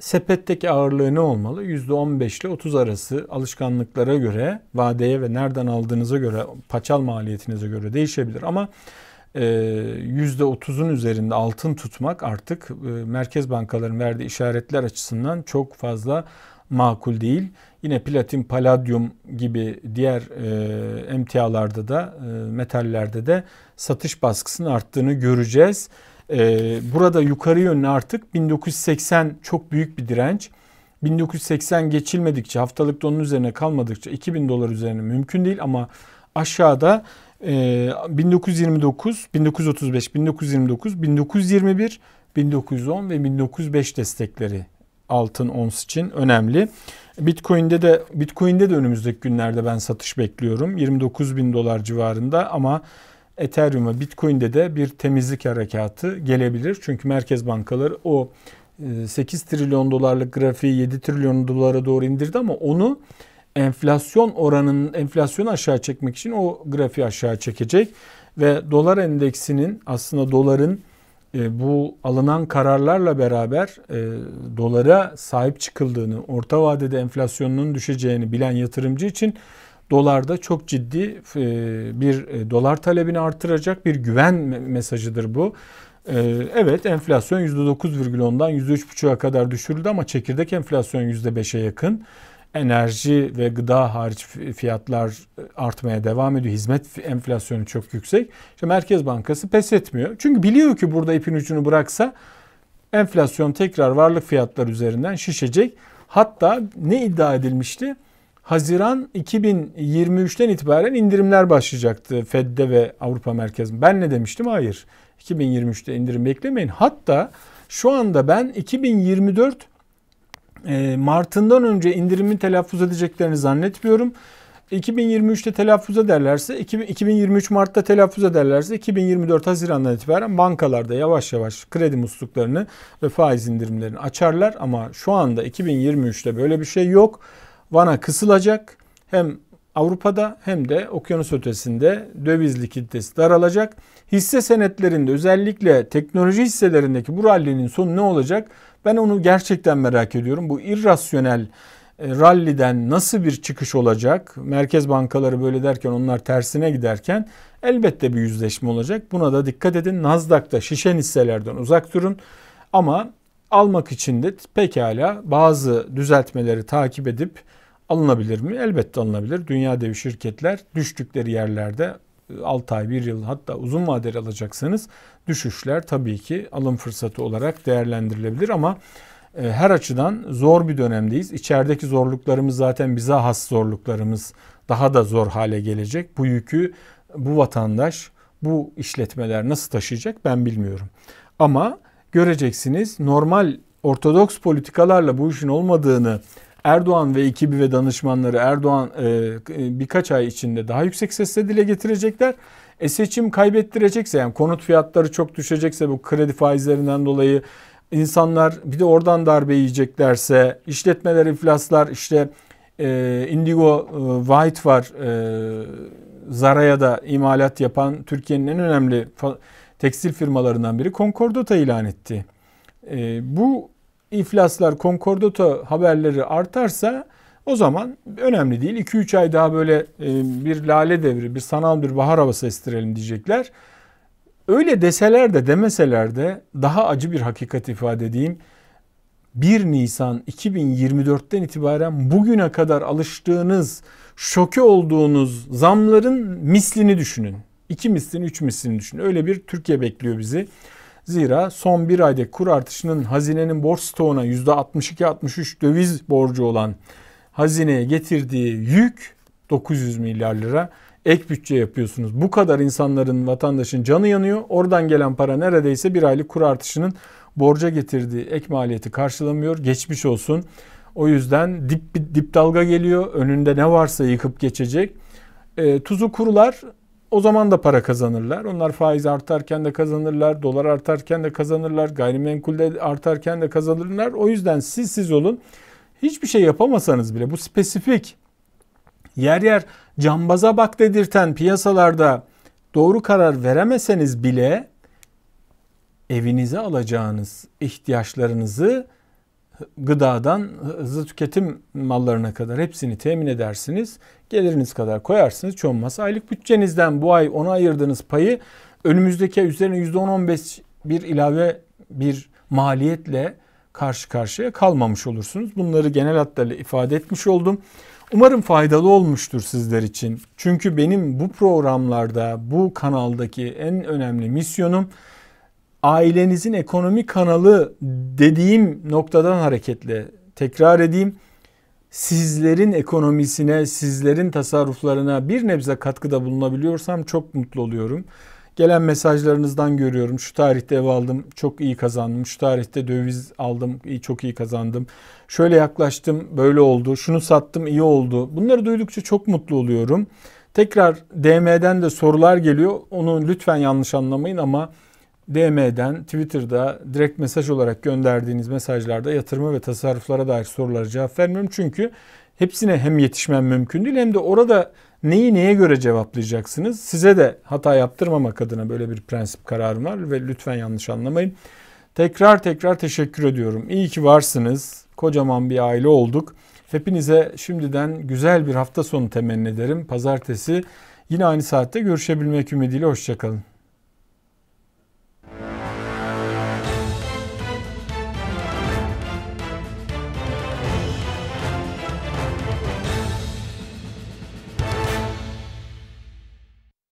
Sepetteki ağırlığı ne olmalı? %15 ile 30 arası alışkanlıklara göre, vadeye ve nereden aldığınıza göre, paçal maliyetinize göre değişebilir ama %30'un e, üzerinde altın tutmak artık e, merkez bankaların verdiği işaretler açısından çok fazla makul değil. Yine platin, paladyum gibi diğer e, emtialarda da, metallerde de satış baskısının arttığını göreceğiz. Ee, burada yukarı yönlü artık 1980 çok büyük bir direnç. 1980 geçilmedikçe haftalık da onun üzerine kalmadıkça 2000 dolar üzerine mümkün değil ama aşağıda e, 1929, 1935, 1929, 1921, 1910 ve 1905 destekleri altın ons için önemli. Bitcoin'de de Bitcoin'de de önümüzdeki günlerde ben satış bekliyorum. 29 bin dolar civarında ama Ethereum ve Bitcoin'de de bir temizlik harekatı gelebilir. Çünkü merkez bankaları o 8 e, trilyon dolarlık grafiği 7 trilyon dolara doğru indirdi ama onu enflasyon oranının enflasyonu aşağı çekmek için o grafiği aşağı çekecek ve dolar endeksinin aslında doların e, bu alınan kararlarla beraber e, dolara sahip çıkıldığını, orta vadede enflasyonunun düşeceğini bilen yatırımcı için dolarda çok ciddi e, bir e, dolar talebini artıracak bir güven mesajıdır bu. E, evet enflasyon %9,10'dan %3,5'a kadar düşürüldü ama çekirdek enflasyon %5'e yakın. Enerji ve gıda hariç fiyatlar artmaya devam ediyor. Hizmet enflasyonu çok yüksek. İşte Merkez Bankası pes etmiyor. Çünkü biliyor ki burada ipin ucunu bıraksa enflasyon tekrar varlık fiyatlar üzerinden şişecek. Hatta ne iddia edilmişti? Haziran 2023'ten itibaren indirimler başlayacaktı Fed'de ve Avrupa Merkez. Ben ne demiştim? Hayır. 2023'te indirim beklemeyin. Hatta şu anda ben 2024 e, Mart'ından önce indirimi telaffuz edeceklerini zannetmiyorum. 2023'te telaffuz ederlerse, 2023 Mart'ta telaffuz ederlerse 2024 Haziran'dan itibaren bankalarda yavaş yavaş kredi musluklarını ve faiz indirimlerini açarlar. Ama şu anda 2023'te böyle bir şey yok. Van'a kısılacak. Hem Avrupa'da hem de okyanus ötesinde döviz likiditesi daralacak. Hisse senetlerinde özellikle teknoloji hisselerindeki bu rallinin sonu ne olacak? Ben onu gerçekten merak ediyorum. Bu irrasyonel e, ralliden nasıl bir çıkış olacak? Merkez bankaları böyle derken onlar tersine giderken elbette bir yüzleşme olacak. Buna da dikkat edin. Nasdaq'ta şişen hisselerden uzak durun. Ama almak için de pekala bazı düzeltmeleri takip edip Alınabilir mi? Elbette alınabilir. Dünya devi şirketler düştükleri yerlerde 6 e, ay, 1 yıl hatta uzun vadeli alacaksanız düşüşler tabii ki alım fırsatı olarak değerlendirilebilir ama e, her açıdan zor bir dönemdeyiz. İçerideki zorluklarımız zaten bize has zorluklarımız daha da zor hale gelecek. Bu yükü bu vatandaş, bu işletmeler nasıl taşıyacak ben bilmiyorum. Ama göreceksiniz normal ortodoks politikalarla bu işin olmadığını Erdoğan ve ekibi ve danışmanları Erdoğan e, e, birkaç ay içinde daha yüksek sesle dile getirecekler. E seçim kaybettirecekse yani konut fiyatları çok düşecekse bu kredi faizlerinden dolayı insanlar bir de oradan darbe yiyeceklerse işletmeler iflaslar işte e, Indigo e, White var e, Zara'ya da imalat yapan Türkiye'nin en önemli tekstil firmalarından biri Concordat ilan etti. E, bu iflaslar, konkordato haberleri artarsa o zaman önemli değil. 2-3 ay daha böyle e, bir lale devri, bir sanal bir bahar havası estirelim diyecekler. Öyle deseler de demeseler de daha acı bir hakikat ifade edeyim. 1 Nisan 2024'ten itibaren bugüne kadar alıştığınız, şoke olduğunuz zamların mislini düşünün. 2 mislini, 3 mislini düşünün. Öyle bir Türkiye bekliyor bizi. Zira son bir ayda kur artışının hazinenin borç stoğuna %62-63 döviz borcu olan hazineye getirdiği yük 900 milyar lira ek bütçe yapıyorsunuz. Bu kadar insanların, vatandaşın canı yanıyor. Oradan gelen para neredeyse bir aylık kur artışının borca getirdiği ek maliyeti karşılamıyor. Geçmiş olsun. O yüzden dip, dip dalga geliyor. Önünde ne varsa yıkıp geçecek. E, tuzu kurular o zaman da para kazanırlar. Onlar faiz artarken de kazanırlar, dolar artarken de kazanırlar, gayrimenkul de artarken de kazanırlar. O yüzden siz siz olun. Hiçbir şey yapamasanız bile bu spesifik yer yer cambaza bak dedirten piyasalarda doğru karar veremeseniz bile evinize alacağınız ihtiyaçlarınızı gıdadan hızlı tüketim mallarına kadar hepsini temin edersiniz. Geliriniz kadar koyarsınız. Çoğunmaz aylık bütçenizden bu ay ona ayırdığınız payı önümüzdeki ay üzerine %10-15 bir ilave bir maliyetle karşı karşıya kalmamış olursunuz. Bunları genel hatlarıyla ifade etmiş oldum. Umarım faydalı olmuştur sizler için. Çünkü benim bu programlarda, bu kanaldaki en önemli misyonum ailenizin ekonomi kanalı dediğim noktadan hareketle tekrar edeyim. Sizlerin ekonomisine, sizlerin tasarruflarına bir nebze katkıda bulunabiliyorsam çok mutlu oluyorum. Gelen mesajlarınızdan görüyorum. Şu tarihte ev aldım, çok iyi kazandım. Şu tarihte döviz aldım, çok iyi kazandım. Şöyle yaklaştım, böyle oldu. Şunu sattım, iyi oldu. Bunları duydukça çok mutlu oluyorum. Tekrar DM'den de sorular geliyor. Onu lütfen yanlış anlamayın ama DM'den, Twitter'da direkt mesaj olarak gönderdiğiniz mesajlarda yatırma ve tasarruflara dair sorulara cevap vermiyorum. Çünkü hepsine hem yetişmem mümkün değil hem de orada neyi neye göre cevaplayacaksınız. Size de hata yaptırmamak adına böyle bir prensip kararım var ve lütfen yanlış anlamayın. Tekrar tekrar teşekkür ediyorum. İyi ki varsınız. Kocaman bir aile olduk. Hepinize şimdiden güzel bir hafta sonu temenni ederim. Pazartesi yine aynı saatte görüşebilmek ümidiyle hoşçakalın.